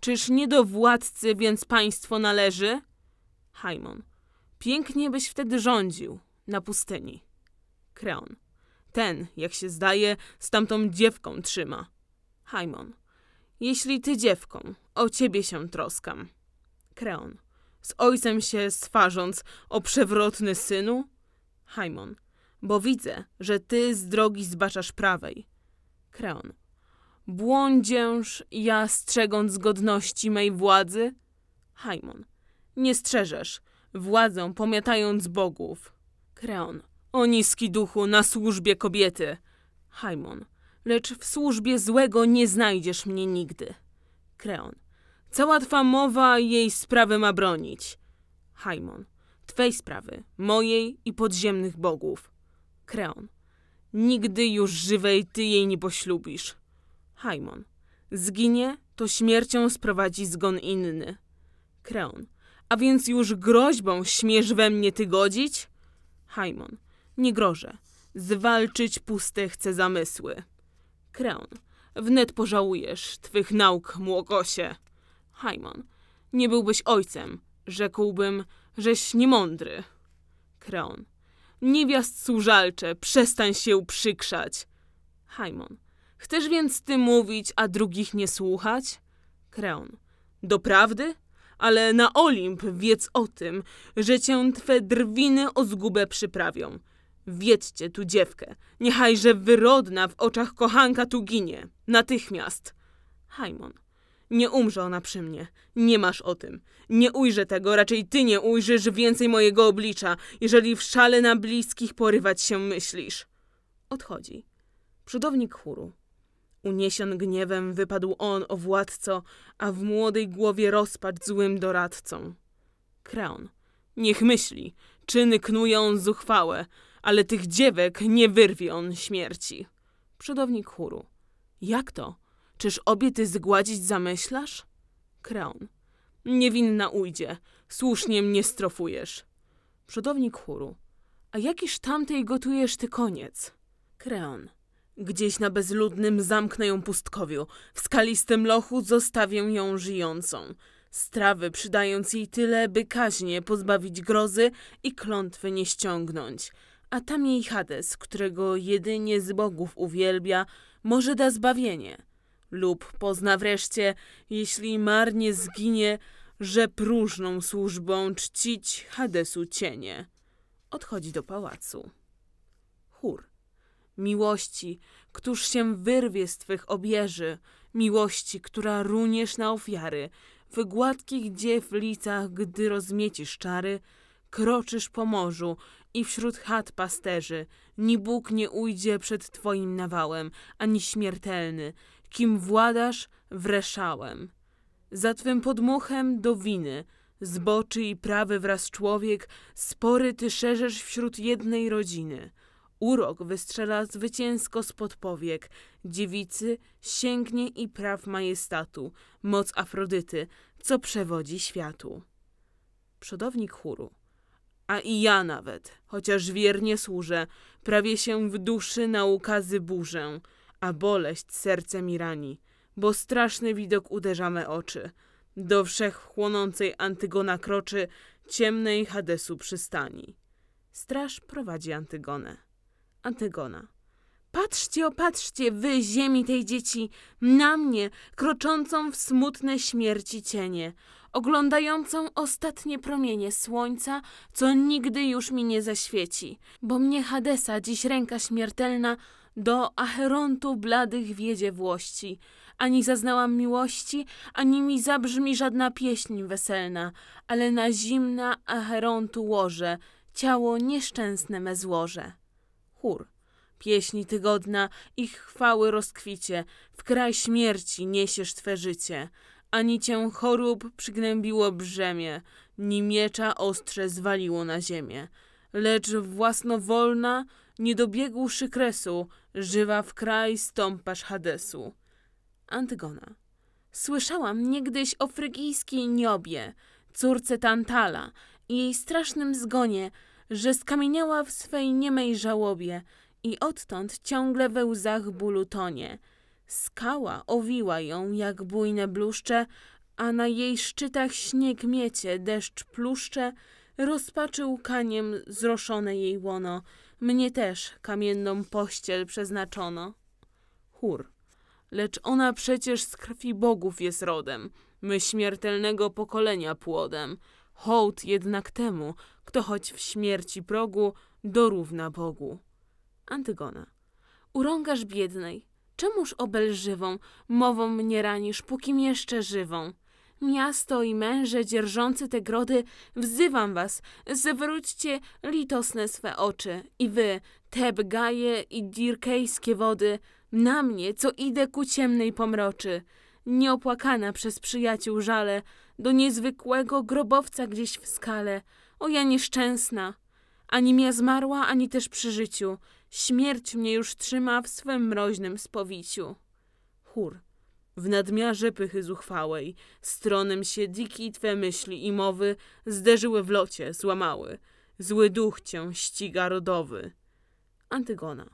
Czyż nie do władcy więc państwo należy? Hajmon. Pięknie byś wtedy rządził, na pustyni. Kreon. Ten, jak się zdaje, z tamtą dziewką trzyma. Hajmon. Jeśli ty dziewką, o ciebie się troskam. Kreon. Z ojcem się swarząc o przewrotny synu? Hajmon. Bo widzę, że ty z drogi zbaczasz prawej. Kreon. Błądzięż ja strzegąc godności mej władzy? Hajmon. Nie strzeżesz, władzę pomiatając bogów. Kreon. O niski duchu na służbie kobiety. Hajmon. Lecz w służbie złego nie znajdziesz mnie nigdy. Kreon. Cała twa mowa jej sprawy ma bronić. Hajmon. Twej sprawy, mojej i podziemnych bogów. Kreon. Nigdy już żywej ty jej nie poślubisz. Hajmon. Zginie, to śmiercią sprowadzi zgon inny. Kreon. A więc już groźbą śmiesz we mnie ty godzić? Hajmon. Nie grożę. Zwalczyć puste chcę zamysły. Kreon. Wnet pożałujesz twych nauk, młokosie. Hajmon. Nie byłbyś ojcem. Rzekłbym, żeś niemądry. Kreon. Niewiast służalcze, przestań się uprzykrzać. Hajmon. Chcesz więc ty mówić, a drugich nie słuchać? Kreon. Doprawdy? Ale na Olimp wiedz o tym, że cię twe drwiny o zgubę przyprawią. Wiedźcie tu dziewkę, niechajże wyrodna w oczach kochanka tu ginie. Natychmiast. Hajmon. Nie umrze ona przy mnie. Nie masz o tym. Nie ujrzę tego, raczej ty nie ujrzysz więcej mojego oblicza, jeżeli w szale na bliskich porywać się myślisz. Odchodzi. Przodownik chóru. Uniesion gniewem wypadł on o władco, a w młodej głowie rozpacz złym doradcą. Kreon. Niech myśli. Czyny knuje on zuchwałe, ale tych dziewek nie wyrwie on śmierci. Przodownik chóru. Jak to? Czyż obie ty zgładzić zamyślasz? Kreon. Niewinna ujdzie. Słusznie mnie strofujesz. Przodownik chóru. A jakiż tamtej gotujesz ty koniec? Kreon. Gdzieś na bezludnym zamknę ją pustkowiu. W skalistym lochu zostawię ją żyjącą. Strawy przydając jej tyle, by kaźnie pozbawić grozy i klątwy nie ściągnąć. A tam jej Hades, którego jedynie z bogów uwielbia, może da zbawienie lub pozna wreszcie, jeśli marnie zginie, że próżną służbą czcić Hadesu cienie. Odchodzi do pałacu. Chór. Miłości, któż się wyrwie z twych obieży, miłości, która runiesz na ofiary, w gładkich dziew licach, gdy rozmiecisz czary, kroczysz po morzu i wśród chat pasterzy, ni Bóg nie ujdzie przed twoim nawałem, ani śmiertelny, kim władasz wreszałem. Za twym podmuchem do winy, zboczy i prawy wraz człowiek, spory ty szerzesz wśród jednej rodziny. Urok wystrzela zwycięsko spod powiek, dziewicy sięgnie i praw majestatu, moc Afrodyty, co przewodzi światu. Przodownik chóru. A i ja nawet, chociaż wiernie służę, prawie się w duszy na ukazy burzę a boleść serce mi rani, bo straszny widok uderza me oczy. Do wszechchłonącej Antygona kroczy, ciemnej Hadesu przystani. Straż prowadzi Antygonę. Antygona. Patrzcie, opatrzcie, wy, ziemi tej dzieci, na mnie, kroczącą w smutne śmierci cienie, oglądającą ostatnie promienie słońca, co nigdy już mi nie zaświeci, bo mnie Hadesa dziś ręka śmiertelna do Acherontu bladych wiedzie włości. Ani zaznałam miłości, ani mi zabrzmi żadna pieśń weselna, ale na zimna Acherontu łoże, ciało nieszczęsne me złoże. Chór. Pieśni tygodna, ich chwały rozkwicie, w kraj śmierci niesiesz twe życie. Ani cię chorób przygnębiło brzemię, ni miecza ostrze zwaliło na ziemię. Lecz własnowolna nie dobiegłszy kresu, żywa w kraj stąpasz Hadesu. Antygona. Słyszałam niegdyś o frygijskiej niobie, córce Tantala i jej strasznym zgonie, że skamieniała w swej niemej żałobie i odtąd ciągle we łzach bólu tonie. Skała owiła ją jak bujne bluszcze, a na jej szczytach śnieg miecie, deszcz pluszcze, rozpaczył kaniem zroszone jej łono, mnie też kamienną pościel przeznaczono. Chór. Lecz ona przecież z krwi bogów jest rodem, my śmiertelnego pokolenia płodem. Hołd jednak temu, kto choć w śmierci progu dorówna Bogu. Antygona. Urągasz biednej, czemuż obelżywą mową mnie ranisz, pókim jeszcze żywą? Miasto i męże dzierżący te grody, wzywam was, zwróćcie litosne swe oczy. I wy, Tebgaje i Dirkejskie wody, na mnie, co idę ku ciemnej pomroczy. Nieopłakana przez przyjaciół żale, do niezwykłego grobowca gdzieś w skale. O ja nieszczęsna! Ani mia zmarła, ani też przy życiu. Śmierć mnie już trzyma w swym mroźnym spowiciu. Chór w nadmiarze pychy zuchwałej, stronem się dziki twe myśli i mowy zderzyły w locie, złamały. Zły duch cię ściga rodowy. Antygona.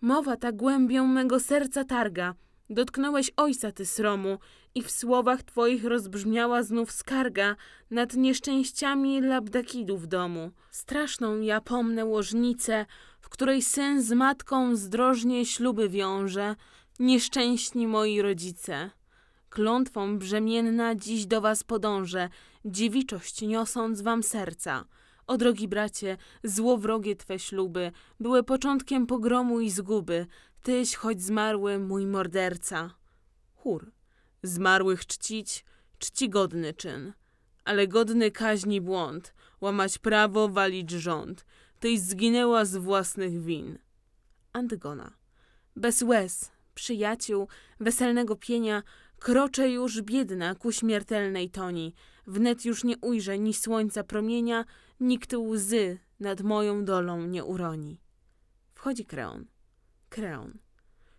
Mowa ta głębią mego serca targa. Dotknąłeś ojca ty sromu i w słowach twoich rozbrzmiała znów skarga nad nieszczęściami labdakidów domu. Straszną ja pomnę łożnicę, w której syn z matką zdrożnie śluby wiąże, Nieszczęśni moi rodzice, klątwą brzemienna dziś do was podążę, dziewiczość niosąc wam serca. O drogi bracie, złowrogie twe śluby były początkiem pogromu i zguby. Tyś, choć zmarły, mój morderca. Chór. Zmarłych czcić, czcigodny czyn. Ale godny kaźni błąd, łamać prawo, walić rząd. Tyś zginęła z własnych win. Antygona. Bez łez, przyjaciół, weselnego pienia, kroczę już biedna ku śmiertelnej toni. Wnet już nie ujrzę ni słońca promienia, nikt łzy nad moją dolą nie uroni. Wchodzi Kreon. Kreon.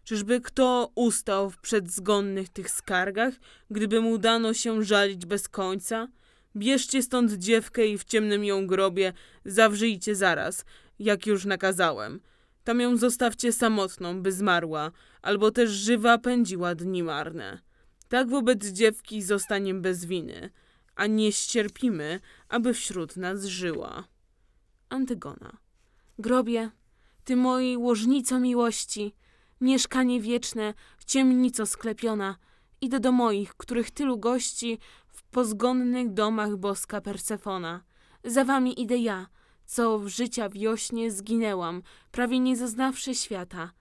Czyżby kto ustał w przedzgonnych tych skargach, gdyby mu dano się żalić bez końca? Bierzcie stąd dziewkę i w ciemnym ją grobie zawrzyjcie zaraz, jak już nakazałem. Tam ją zostawcie samotną, by zmarła, albo też żywa pędziła dni marne. Tak wobec dziewki zostanie bez winy, a nie ścierpimy, aby wśród nas żyła. Antygona. Grobie, ty mojej łożnico miłości, mieszkanie wieczne, ciemnico sklepiona, idę do moich, których tylu gości w pozgonnych domach boska Persefona. Za wami idę ja, co w życia wiośnie zginęłam, prawie nie zaznawszy świata.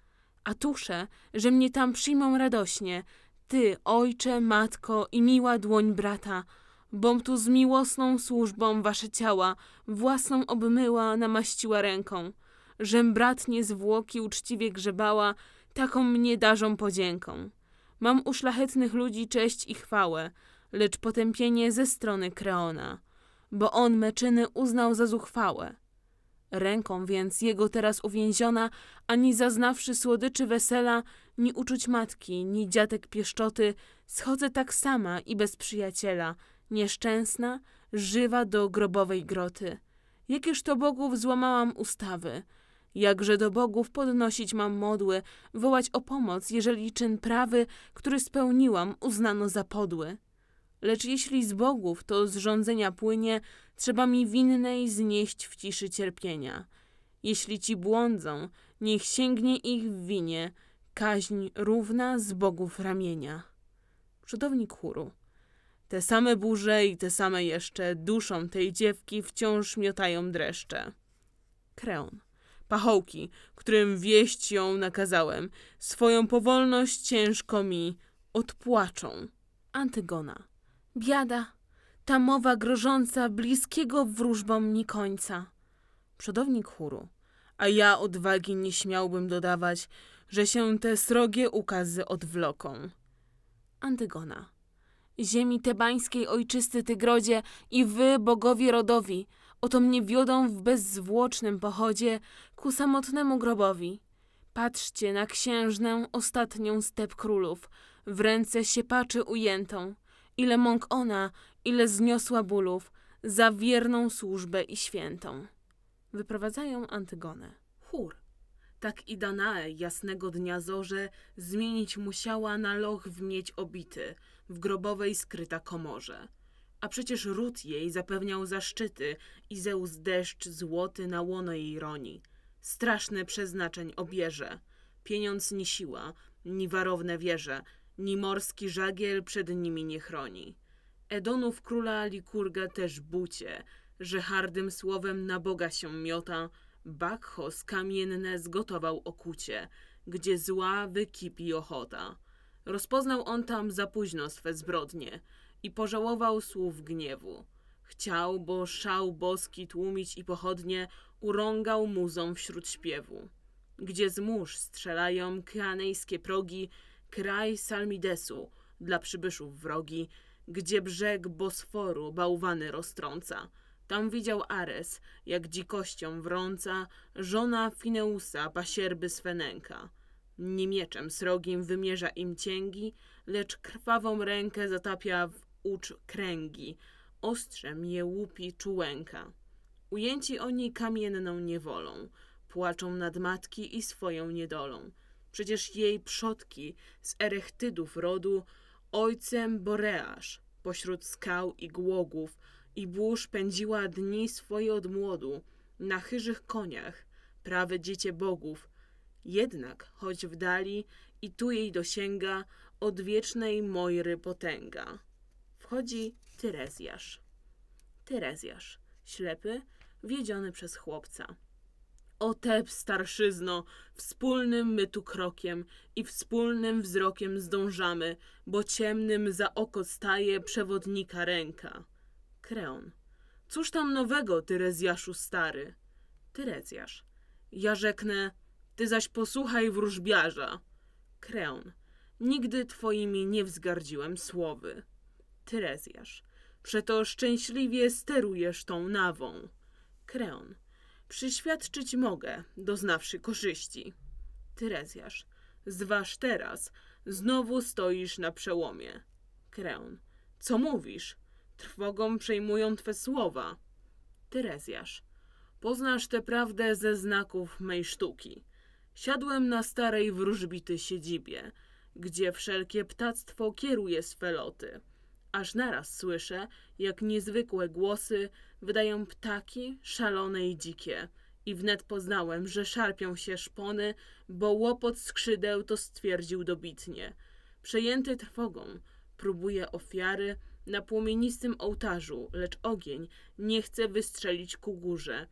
A tuszę, że mnie tam przyjmą radośnie, ty, ojcze, matko i miła dłoń brata, bom tu z miłosną służbą wasze ciała, własną obmyła, namaściła ręką. Żem bratnie zwłoki uczciwie grzebała, taką mnie darzą podzięką. Mam u szlachetnych ludzi cześć i chwałę, lecz potępienie ze strony Kreona bo on me czyny uznał za zuchwałe. Ręką więc jego teraz uwięziona, ani zaznawszy słodyczy wesela, ni uczuć matki, ni dziatek pieszczoty, schodzę tak sama i bez przyjaciela, nieszczęsna, żywa do grobowej groty. Jakież to bogów złamałam ustawy. Jakże do bogów podnosić mam modły, wołać o pomoc, jeżeli czyn prawy, który spełniłam, uznano za podły. Lecz jeśli z bogów to zrządzenia płynie, trzeba mi winnej znieść w ciszy cierpienia. Jeśli ci błądzą, niech sięgnie ich w winie, kaźń równa z bogów ramienia. Przodownik chóru. Te same burze i te same jeszcze duszą tej dziewki wciąż miotają dreszcze. Kreon. Pachołki, którym wieść ją nakazałem, swoją powolność ciężko mi odpłaczą. Antygona. Biada, ta mowa grożąca bliskiego wróżbom mi końca. Przodownik chóru. A ja odwagi nie śmiałbym dodawać, że się te srogie ukazy odwloką. Antygona. Ziemi tebańskiej ojczysty Tygrodzie i wy, bogowie rodowi, oto mnie wiodą w bezzwłocznym pochodzie ku samotnemu grobowi. Patrzcie na księżnę ostatnią step królów, w ręce siepaczy ujętą ile mąk ona, ile zniosła bólów za wierną służbę i świętą. Wyprowadzają Antygonę. Chór. Tak i Danae jasnego dnia zorze zmienić musiała na loch w mieć obity, w grobowej skryta komorze. A przecież ród jej zapewniał zaszczyty i Zeus deszcz złoty na łono jej roni. Straszne przeznaczeń obierze. Pieniądz ni siła, ni warowne wieże – Nimorski żagiel przed nimi nie chroni. Edonów króla Likurga też bucie, że hardym słowem na Boga się miota, Bakhos kamienne zgotował okucie, gdzie zła wykipi ochota. Rozpoznał on tam za późno swe zbrodnie i pożałował słów gniewu. Chciał, bo szał boski tłumić i pochodnie urągał muzą wśród śpiewu. Gdzie z mórz strzelają kanejskie progi, kraj Salmidesu dla przybyszów wrogi, gdzie brzeg Bosforu bałwany roztrąca. Tam widział Ares, jak dzikością wrąca żona Fineusa pasierby Svenenka. Nie mieczem srogim wymierza im cięgi, lecz krwawą rękę zatapia w ucz kręgi, ostrzem je łupi czułęka. Ujęci oni kamienną niewolą, płaczą nad matki i swoją niedolą – Przecież jej przodki z Erechtydów rodu ojcem Boreasz pośród skał i głogów i burz pędziła dni swoje od młodu na chyżych koniach, prawe dziecię bogów. Jednak, choć w dali i tu jej dosięga odwiecznej Mojry potęga. Wchodzi Tyrezjasz. Tyrezjasz, ślepy, wiedziony przez chłopca. O teb, starszyzno, wspólnym my tu krokiem i wspólnym wzrokiem zdążamy, bo ciemnym za oko staje przewodnika ręka. Kreon. Cóż tam nowego, Tyrezjaszu stary? Tyrezjasz. Ja rzeknę, ty zaś posłuchaj wróżbiarza. Kreon. Nigdy twoimi nie wzgardziłem słowy. Tyrezjasz. Przeto szczęśliwie sterujesz tą nawą. Kreon. Przyświadczyć mogę, doznawszy korzyści. Tyrezjasz. Zważ teraz. Znowu stoisz na przełomie. Kreon. Co mówisz? Trwogą przejmują twe słowa. Tyrezjasz. Poznasz tę prawdę ze znaków mej sztuki. Siadłem na starej wróżbity siedzibie, gdzie wszelkie ptactwo kieruje swe loty. Aż naraz słyszę, jak niezwykłe głosy wydają ptaki szalone i dzikie. I wnet poznałem, że szarpią się szpony, bo łopot skrzydeł to stwierdził dobitnie. Przejęty trwogą, próbuje ofiary na płomienistym ołtarzu, lecz ogień nie chce wystrzelić ku górze,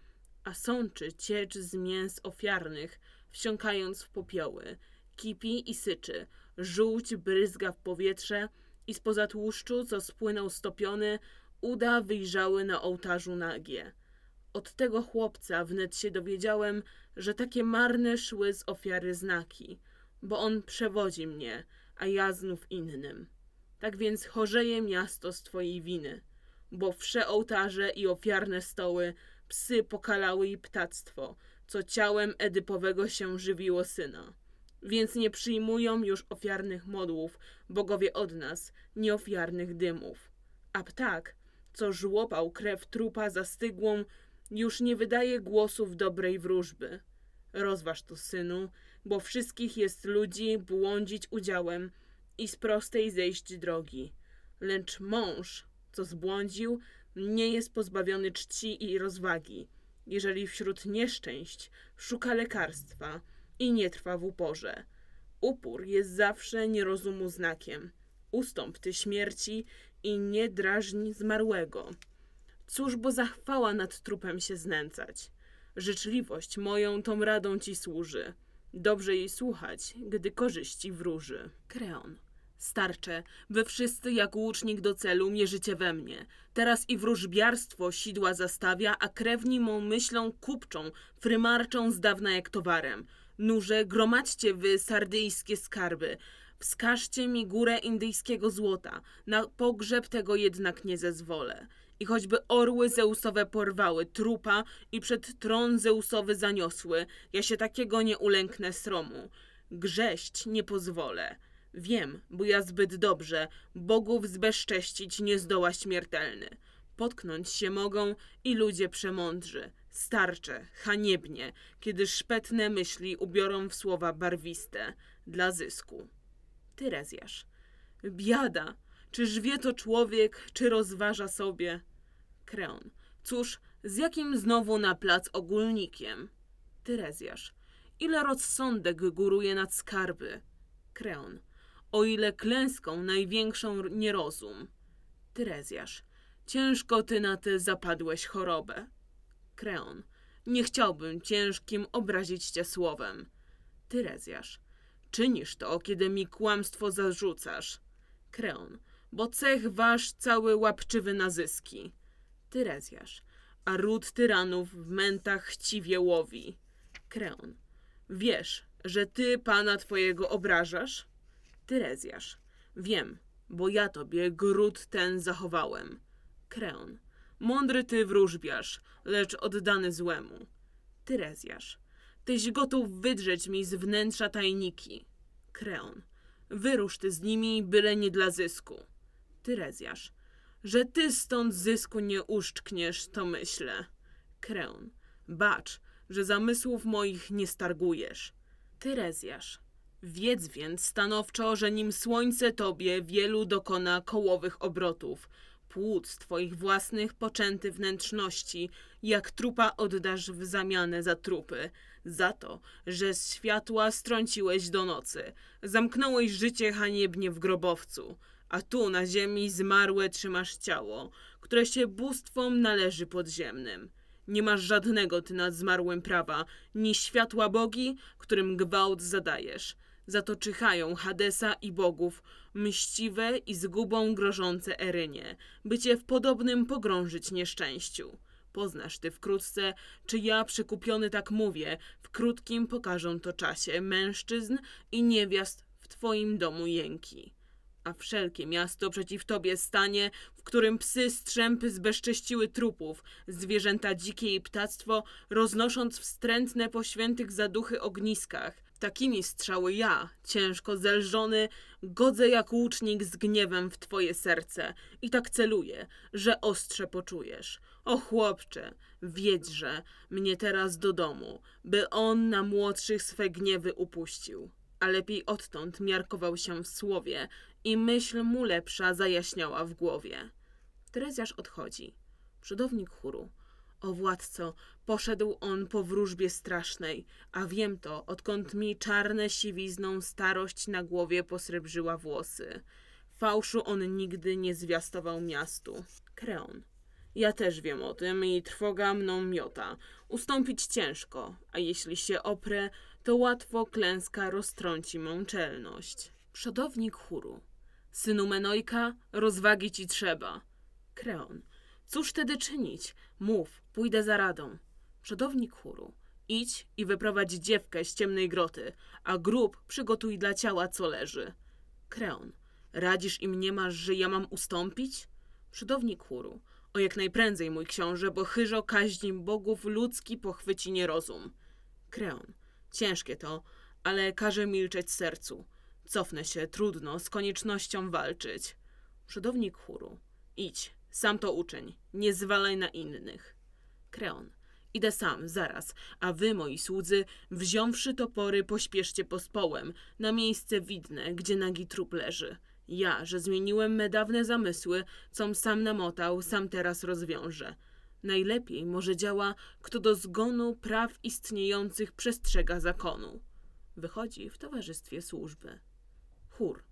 a sączy ciecz z mięs ofiarnych, wsiąkając w popioły. Kipi i syczy, żółć bryzga w powietrze i spoza tłuszczu, co spłynął stopiony, Uda wyjrzały na ołtarzu nagie. Od tego chłopca wnet się dowiedziałem, że takie marne szły z ofiary znaki, bo on przewodzi mnie, a ja znów innym. Tak więc chorzeje miasto z twojej winy, bo wsze ołtarze i ofiarne stoły psy pokalały i ptactwo, co ciałem Edypowego się żywiło syna. Więc nie przyjmują już ofiarnych modłów, bogowie od nas, nieofiarnych dymów. A ptak co żłopał krew trupa zastygłą, już nie wydaje głosów dobrej wróżby. Rozważ to, synu, bo wszystkich jest ludzi błądzić udziałem i z prostej zejść drogi. Lecz mąż, co zbłądził, nie jest pozbawiony czci i rozwagi, jeżeli wśród nieszczęść szuka lekarstwa i nie trwa w uporze. Upór jest zawsze nierozumu znakiem. Ustąp ty śmierci i nie drażń zmarłego. Cóż, bo zachwała nad trupem się znęcać. Życzliwość moją tą radą ci służy. Dobrze jej słuchać, gdy korzyści wróży. Kreon. Starcze, wy wszyscy jak łucznik do celu mierzycie we mnie. Teraz i wróżbiarstwo sidła zastawia, a krewni mą myślą kupczą, frymarczą z dawna jak towarem. Nurze, gromadźcie wy sardyjskie skarby, Wskażcie mi górę indyjskiego złota, na pogrzeb tego jednak nie zezwolę. I choćby orły Zeusowe porwały trupa i przed tron Zeusowy zaniosły, ja się takiego nie ulęknę sromu. Grześć nie pozwolę. Wiem, bo ja zbyt dobrze, bogów zbezcześcić nie zdoła śmiertelny. Potknąć się mogą i ludzie przemądrzy. Starcze, haniebnie, kiedy szpetne myśli ubiorą w słowa barwiste, dla zysku tyle Biada! Czyż wie to człowiek, czy rozważa sobie? Kreon. Cóż, z jakim znowu na plac ogólnikiem? Tyrezjasz. Ile rozsądek góruje nad skarby? Kreon. O ile klęską największą nierozum. Tyrezjasz. Ciężko ty na te zapadłeś chorobę. Kreon. Nie chciałbym ciężkim obrazić cię słowem. Tyrezjasz. Czynisz to, kiedy mi kłamstwo zarzucasz. Kreon. Bo cech wasz cały łapczywy na zyski. Tyrezjasz. A ród tyranów w mętach chciwie łowi. Kreon. Wiesz, że ty pana twojego obrażasz? Tyrezjasz. Wiem, bo ja tobie gród ten zachowałem. Kreon. Mądry ty wróżbiasz, lecz oddany złemu. Tyrezjasz. Tyś gotów wydrzeć mi z wnętrza tajniki. Kreon. Wyrusz ty z nimi, byle nie dla zysku. Tyrezjasz. Że ty stąd zysku nie uszczkniesz, to myślę. Kreon. Bacz, że zamysłów moich nie stargujesz. Tyrezjasz. Wiedz więc stanowczo, że nim słońce tobie wielu dokona kołowych obrotów, płód z twoich własnych poczęty wnętrzności, jak trupa oddasz w zamianę za trupy, za to, że z światła strąciłeś do nocy. Zamknąłeś życie haniebnie w grobowcu, a tu na ziemi zmarłe trzymasz ciało, które się bóstwom należy podziemnym. Nie masz żadnego ty nad zmarłym prawa, ni światła bogi, którym gwałt zadajesz. Za to czyhają Hadesa i bogów, mściwe i zgubą grożące Erynie, by cię w podobnym pogrążyć nieszczęściu. Poznasz ty wkrótce, czy ja przekupiony tak mówię. W krótkim pokażą to czasie mężczyzn i niewiast w twoim domu jęki. A wszelkie miasto przeciw tobie stanie, w którym psy strzępy zbezcześciły trupów, zwierzęta dzikie i ptactwo, roznosząc wstrętne po świętych zaduchy ogniskach. Takimi strzały ja, ciężko zelżony, godzę jak łucznik z gniewem w twoje serce i tak celuję, że ostrze poczujesz. O chłopcze, wiedźże mnie teraz do domu, by on na młodszych swe gniewy upuścił. A lepiej odtąd miarkował się w słowie i myśl mu lepsza zajaśniała w głowie. Terezjasz odchodzi. Przodownik chóru. O władco, poszedł on po wróżbie strasznej, a wiem to, odkąd mi czarne siwizną starość na głowie posrebrzyła włosy. Fałszu on nigdy nie zwiastował miastu. Kreon. Ja też wiem o tym i trwoga mną miota. Ustąpić ciężko, a jeśli się oprę, to łatwo klęska roztrąci mą czelność. Przodownik chóru. Synu Menojka, rozwagi ci trzeba. Kreon. Cóż tedy czynić? Mów, pójdę za radą. Przodownik chóru. Idź i wyprowadź dziewkę z ciemnej groty, a grób przygotuj dla ciała, co leży. Kreon. Radzisz im nie masz, że ja mam ustąpić? Przodownik chóru. O jak najprędzej, mój książę, bo chyżo kaźnim bogów ludzki pochwyci nierozum. Kreon. Ciężkie to, ale każe milczeć sercu. Cofnę się, trudno, z koniecznością walczyć. Przodownik chóru. Idź, sam to uczyń, nie zwalaj na innych. Kreon. Idę sam, zaraz, a wy, moi słudzy, wziąwszy topory, pośpieszcie pospołem, na miejsce widne, gdzie nagi trup leży. Ja, że zmieniłem me dawne zamysły, com sam namotał, sam teraz rozwiąże. Najlepiej może działa, kto do zgonu praw istniejących przestrzega zakonu. Wychodzi w towarzystwie służby. Chór.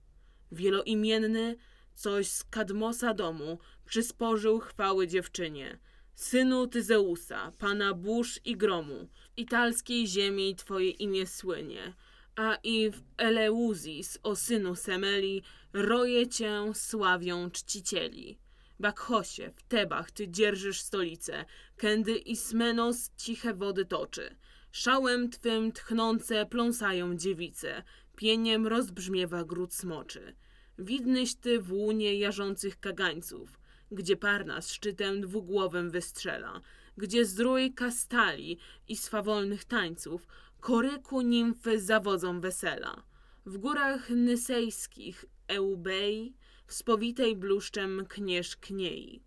Wieloimienny, coś z Kadmosa domu, przysporzył chwały dziewczynie. Synu Tyzeusa, pana burz i gromu, w italskiej ziemi twoje imię słynie. A i w Eleuzis, o synu Semeli, Roje cię sławią czcicieli. Bakchosie, w Tebach ty dzierżysz stolicę, kędy Ismenos ciche wody toczy. Szałem twym tchnące pląsają dziewice, pieniem rozbrzmiewa gród smoczy. Widnyś ty w łunie jarzących kagańców, gdzie parna z szczytem dwugłowym wystrzela, gdzie zdrój kastali i swawolnych tańców koryku nimfy zawodzą wesela. W górach nysejskich Eubei, wspowitej bluszczem kniei.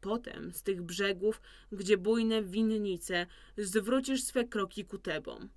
Potem z tych brzegów, gdzie bujne winnice, zwrócisz swe kroki ku Tebom.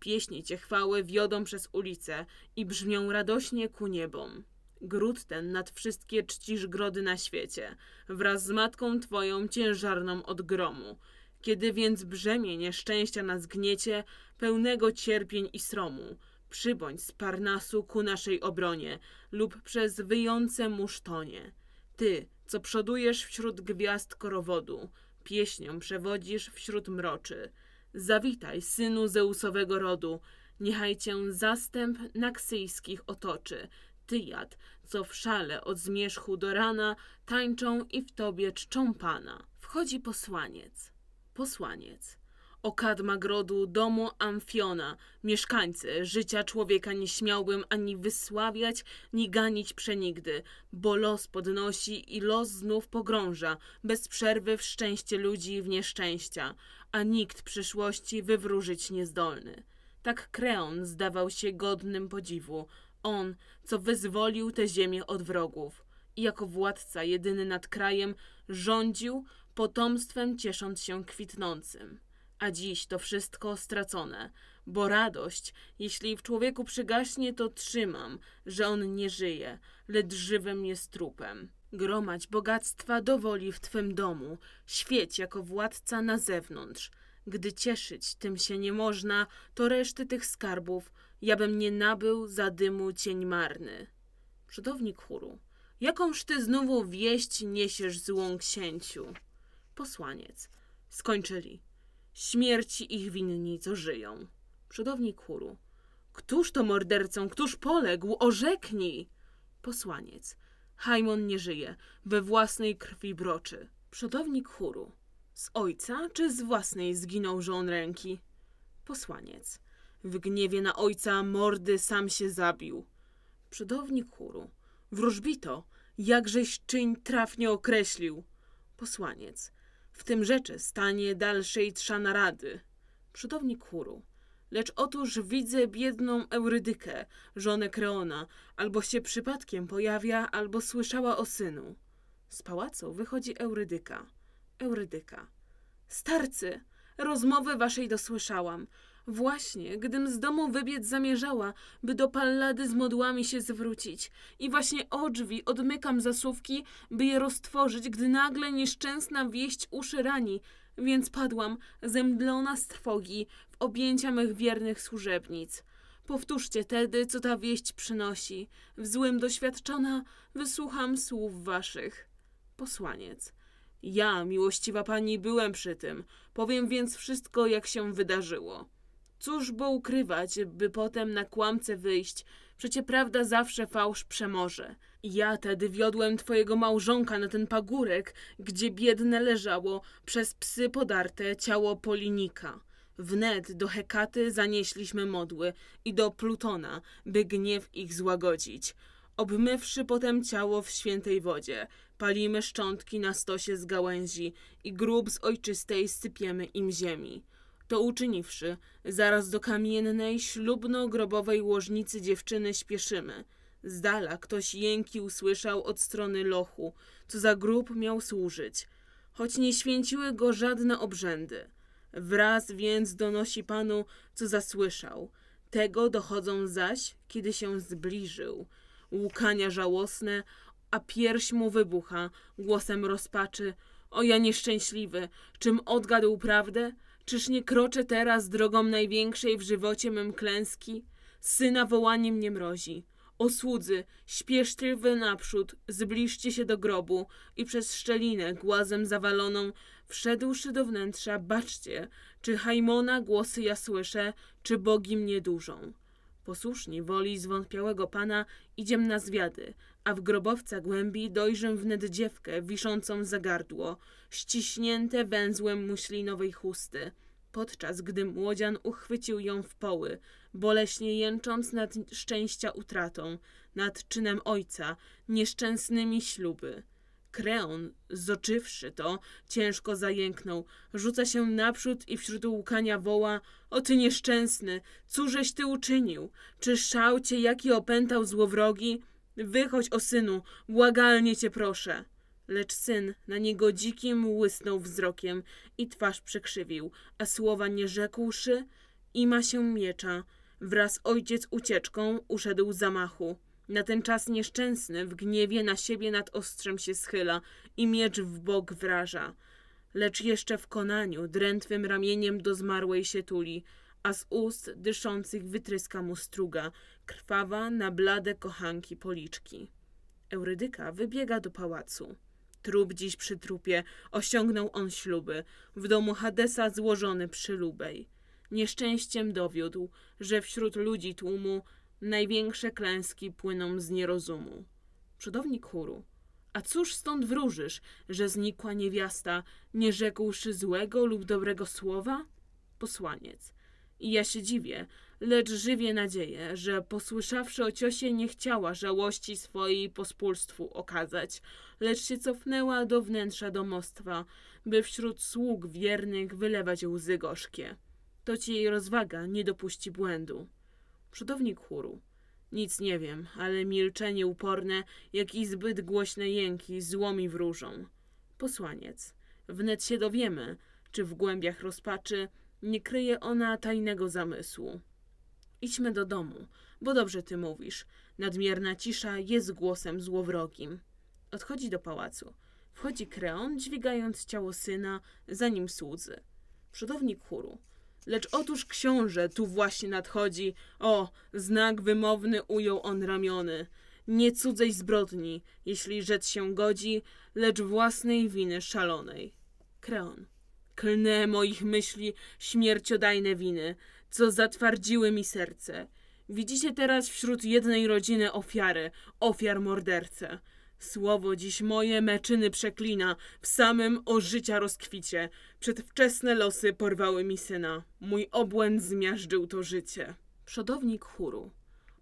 Pieśni Cię chwały wiodą przez ulice i brzmią radośnie ku niebom. Gród ten nad wszystkie czcisz grody na świecie, wraz z matką Twoją ciężarną od gromu. Kiedy więc brzemię nieszczęścia nas gniecie, pełnego cierpień i sromu, Przybądź z Parnasu ku naszej obronie lub przez wyjące musztonie. Ty, co przodujesz wśród gwiazd korowodu, pieśnią przewodzisz wśród mroczy. Zawitaj, synu Zeusowego rodu, niechaj cię zastęp naksyjskich otoczy. Ty jad, co w szale od zmierzchu do rana tańczą i w tobie czczą Pana. Wchodzi posłaniec. Posłaniec. Okadma grodu domu Amfiona, mieszkańcy, życia człowieka nie śmiałbym ani wysławiać, ni ganić przenigdy, bo los podnosi i los znów pogrąża, bez przerwy w szczęście ludzi w nieszczęścia, a nikt przyszłości wywróżyć niezdolny. Tak Kreon zdawał się godnym podziwu, on, co wyzwolił tę ziemię od wrogów i jako władca jedyny nad krajem rządził, potomstwem ciesząc się kwitnącym a dziś to wszystko stracone, bo radość, jeśli w człowieku przygaśnie, to trzymam, że on nie żyje, lecz żywym jest trupem. Gromadź bogactwa dowoli w twym domu, świeć jako władca na zewnątrz. Gdy cieszyć tym się nie można, to reszty tych skarbów ja bym nie nabył za dymu cień marny. Przodownik chóru. Jakąż ty znowu wieść niesiesz złą księciu? Posłaniec. Skończyli. Śmierci ich winni, co żyją. Przodownik chóru. Któż to mordercą, któż poległ? Orzeknij! Posłaniec. Hajmon nie żyje, we własnej krwi broczy. Przodownik chóru. Z ojca czy z własnej zginął żon ręki? Posłaniec. W gniewie na ojca mordy sam się zabił. Przodownik chóru. Wróżbito, jakżeś czyń trafnie określił. Posłaniec. W tym rzeczy stanie dalszej trza narady. Przodownik kuru. Lecz otóż widzę biedną Eurydykę, żonę Kreona, albo się przypadkiem pojawia, albo słyszała o synu. Z pałacu wychodzi Eurydyka. Eurydyka. Starcy, rozmowę waszej dosłyszałam. Właśnie, gdym z domu wybiec zamierzała, by do pallady z modłami się zwrócić. I właśnie o drzwi odmykam zasówki, by je roztworzyć, gdy nagle nieszczęsna wieść uszy rani. Więc padłam, zemdlona z trwogi, w objęcia mych wiernych służebnic. Powtórzcie tedy, co ta wieść przynosi. W złym doświadczona wysłucham słów waszych. Posłaniec. Ja, miłościwa pani, byłem przy tym. Powiem więc wszystko, jak się wydarzyło. Cóż bo ukrywać, by potem na kłamce wyjść? Przecie prawda zawsze fałsz przemoże. Ja tedy wiodłem twojego małżonka na ten pagórek, gdzie biedne leżało przez psy podarte ciało Polinika. Wnet do Hekaty zanieśliśmy modły i do Plutona, by gniew ich złagodzić. Obmywszy potem ciało w świętej wodzie, palimy szczątki na stosie z gałęzi i grób z ojczystej sypiemy im ziemi. To uczyniwszy, zaraz do kamiennej, ślubno-grobowej łożnicy dziewczyny śpieszymy. Z dala ktoś jęki usłyszał od strony lochu, co za grób miał służyć, choć nie święciły go żadne obrzędy. Wraz więc donosi panu, co zasłyszał. Tego dochodzą zaś, kiedy się zbliżył. Łukania żałosne, a pierś mu wybucha głosem rozpaczy. O ja nieszczęśliwy, czym odgadł prawdę? Czyż nie kroczę teraz drogą największej w żywocie mym klęski? Syna wołanie mnie mrozi. Osłudzy, śpieszcie wy naprzód, zbliżcie się do grobu i przez szczelinę głazem zawaloną, wszedłszy do wnętrza, baczcie, czy Hajmona głosy ja słyszę, czy bogi mnie dużą. Posłuszni woli zwątpiałego pana idziem na zwiady, a w grobowca głębi dojrzę wnet dziewkę wiszącą za gardło, ściśnięte węzłem muślinowej chusty, podczas gdy młodzian uchwycił ją w poły, boleśnie jęcząc nad szczęścia utratą, nad czynem ojca, nieszczęsnymi śluby. Kreon, zoczywszy to, ciężko zajęknął. Rzuca się naprzód i wśród łkania woła – O ty nieszczęsny, cóżeś ty uczynił? Czy szał cię jaki opętał złowrogi? Wychodź, o synu, błagalnie cię proszę. Lecz syn na niego dzikim łysnął wzrokiem i twarz przekrzywił, a słowa nie rzekłszy, ima się miecza. Wraz ojciec ucieczką uszedł zamachu. Na ten czas nieszczęsny w gniewie na siebie nad ostrzem się schyla i miecz w bok wraża. Lecz jeszcze w konaniu drętwym ramieniem do zmarłej się tuli, a z ust dyszących wytryska mu struga, krwawa na blade kochanki policzki. Eurydyka wybiega do pałacu. Trup dziś przy trupie, osiągnął on śluby, w domu Hadesa złożony przy lubej. Nieszczęściem dowiódł, że wśród ludzi tłumu Największe klęski płyną z nierozumu. Przodownik chóru. A cóż stąd wróżysz, że znikła niewiasta, nie rzekłszy złego lub dobrego słowa? Posłaniec. I ja się dziwię, lecz żywię nadzieję, że posłyszawszy o ciosie nie chciała żałości swojej pospólstwu okazać, lecz się cofnęła do wnętrza domostwa, by wśród sług wiernych wylewać łzy gorzkie. To ci jej rozwaga nie dopuści błędu. Przodownik chóru. Nic nie wiem, ale milczenie uporne, jak i zbyt głośne jęki złomi wróżą. Posłaniec. Wnet się dowiemy, czy w głębiach rozpaczy nie kryje ona tajnego zamysłu. Idźmy do domu, bo dobrze ty mówisz. Nadmierna cisza jest głosem złowrogim. Odchodzi do pałacu. Wchodzi Kreon, dźwigając ciało syna, za nim słudzy. Przodownik chóru. Lecz otóż książę tu właśnie nadchodzi. O, znak wymowny ujął on ramiony. Nie cudzej zbrodni, jeśli rzec się godzi, lecz własnej winy szalonej. Kreon. Klnę moich myśli śmierciodajne winy, co zatwardziły mi serce. Widzicie teraz wśród jednej rodziny ofiary, ofiar mordercę. Słowo dziś moje meczyny przeklina, w samym o życia rozkwicie. Przedwczesne losy porwały mi syna, mój obłęd zmiażdżył to życie. Przodownik chóru.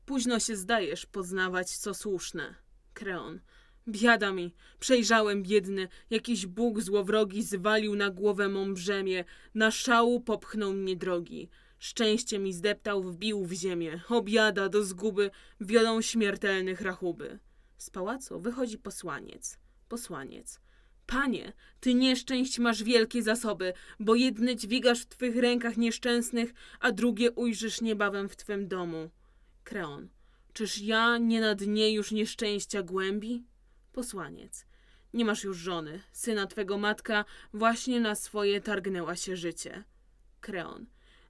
Późno się zdajesz poznawać, co słuszne. Kreon. Biada mi, przejrzałem biedny, jakiś Bóg złowrogi zwalił na głowę mą brzemię, na szału popchnął mnie drogi. Szczęście mi zdeptał, wbił w ziemię, obiada do zguby, wiodą śmiertelnych rachuby. Z pałacu wychodzi posłaniec. Posłaniec. Panie, ty nieszczęść masz wielkie zasoby, bo jedne dźwigasz w twych rękach nieszczęsnych, a drugie ujrzysz niebawem w twym domu. Kreon. Czyż ja nie na dnie już nieszczęścia głębi? Posłaniec. Nie masz już żony. Syna twego matka właśnie na swoje targnęła się życie. Kreon.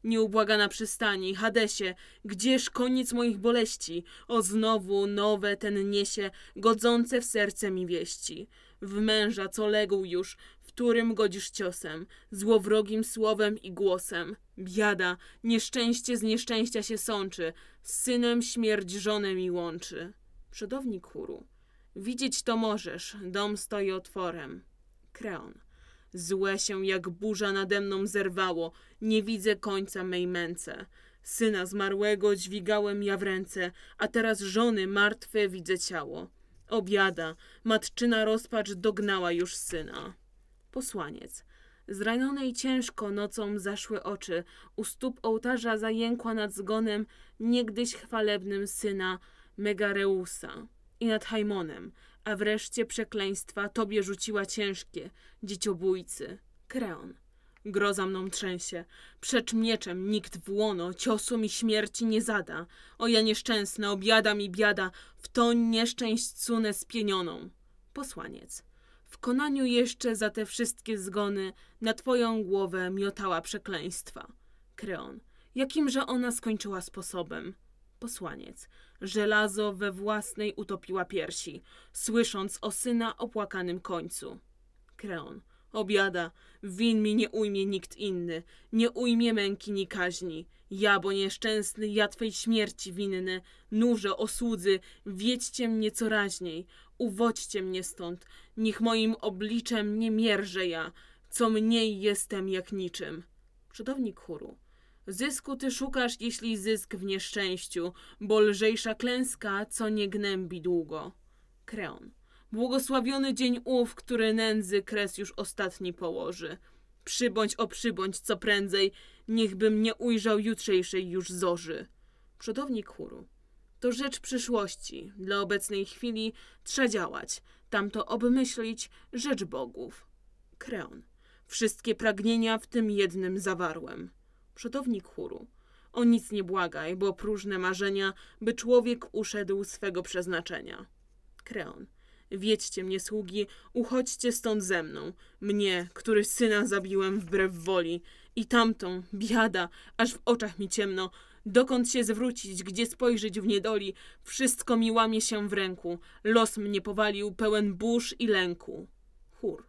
Nieubłagana przystani, Hadesie, gdzież koniec moich boleści? O znowu nowe ten niesie, godzące w serce mi wieści. W męża, co legł już, w którym godzisz ciosem, złowrogim słowem i głosem. Biada, nieszczęście z nieszczęścia się sączy, z synem śmierć żonę mi łączy. Przedownik chóru. Widzieć to możesz, dom stoi otworem. Kreon. Złe się jak burza nade mną zerwało, nie widzę końca mej męce. Syna zmarłego dźwigałem ja w ręce, a teraz żony martwe widzę ciało. Obiada, matczyna rozpacz dognała już syna. Posłaniec. Zranionej ciężko nocą zaszły oczy, u stóp ołtarza zajękła nad zgonem niegdyś chwalebnym syna Megareusa i nad Hajmonem, a wreszcie przekleństwa tobie rzuciła ciężkie, dzieciobójcy. Kreon. Groza mną trzęsie. Przecz mieczem nikt w łono ciosu mi śmierci nie zada. O ja nieszczęsna, obiada mi biada, w to nieszczęść sunę spienioną. Posłaniec. W konaniu jeszcze za te wszystkie zgony na twoją głowę miotała przekleństwa. Kreon. Jakimże ona skończyła sposobem? Posłaniec. Żelazo we własnej utopiła piersi, słysząc o syna opłakanym końcu. Kreon. Obiada. Win mi nie ujmie nikt inny. Nie ujmie męki ni kaźni. Ja, bo nieszczęsny, ja twej śmierci winny. Nurze, osłudzy, wiedźcie mnie coraźniej. Uwodźcie mnie stąd. Niech moim obliczem nie mierze ja, co mniej jestem jak niczym. Przedownik chóru. Zysku ty szukasz, jeśli zysk w nieszczęściu, bo lżejsza klęska, co nie gnębi długo. Kreon. Błogosławiony dzień ów, który nędzy kres już ostatni położy. Przybądź o przybądź co prędzej, niechbym nie ujrzał jutrzejszej już zorzy. Przodownik chóru. To rzecz przyszłości, dla obecnej chwili trza działać, tamto obmyślić rzecz bogów. Kreon. Wszystkie pragnienia w tym jednym zawarłem. Przodownik chóru. O nic nie błagaj, bo próżne marzenia, by człowiek uszedł swego przeznaczenia. Kreon. Wiedźcie mnie, sługi, uchodźcie stąd ze mną, mnie, który syna zabiłem wbrew woli, i tamtą, biada, aż w oczach mi ciemno, dokąd się zwrócić, gdzie spojrzeć w niedoli, wszystko mi łamie się w ręku, los mnie powalił pełen burz i lęku. Chór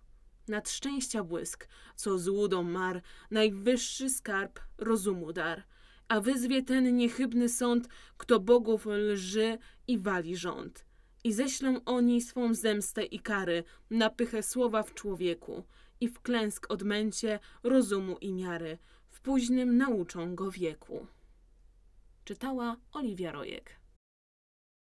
nad szczęścia błysk, co złudą mar, najwyższy skarb rozumu dar. A wyzwie ten niechybny sąd, kto bogów lży i wali rząd. I ześlą oni swą zemstę i kary na pychę słowa w człowieku i w klęsk odmęcie rozumu i miary. W późnym nauczą go wieku. Czytała Oliwia Rojek.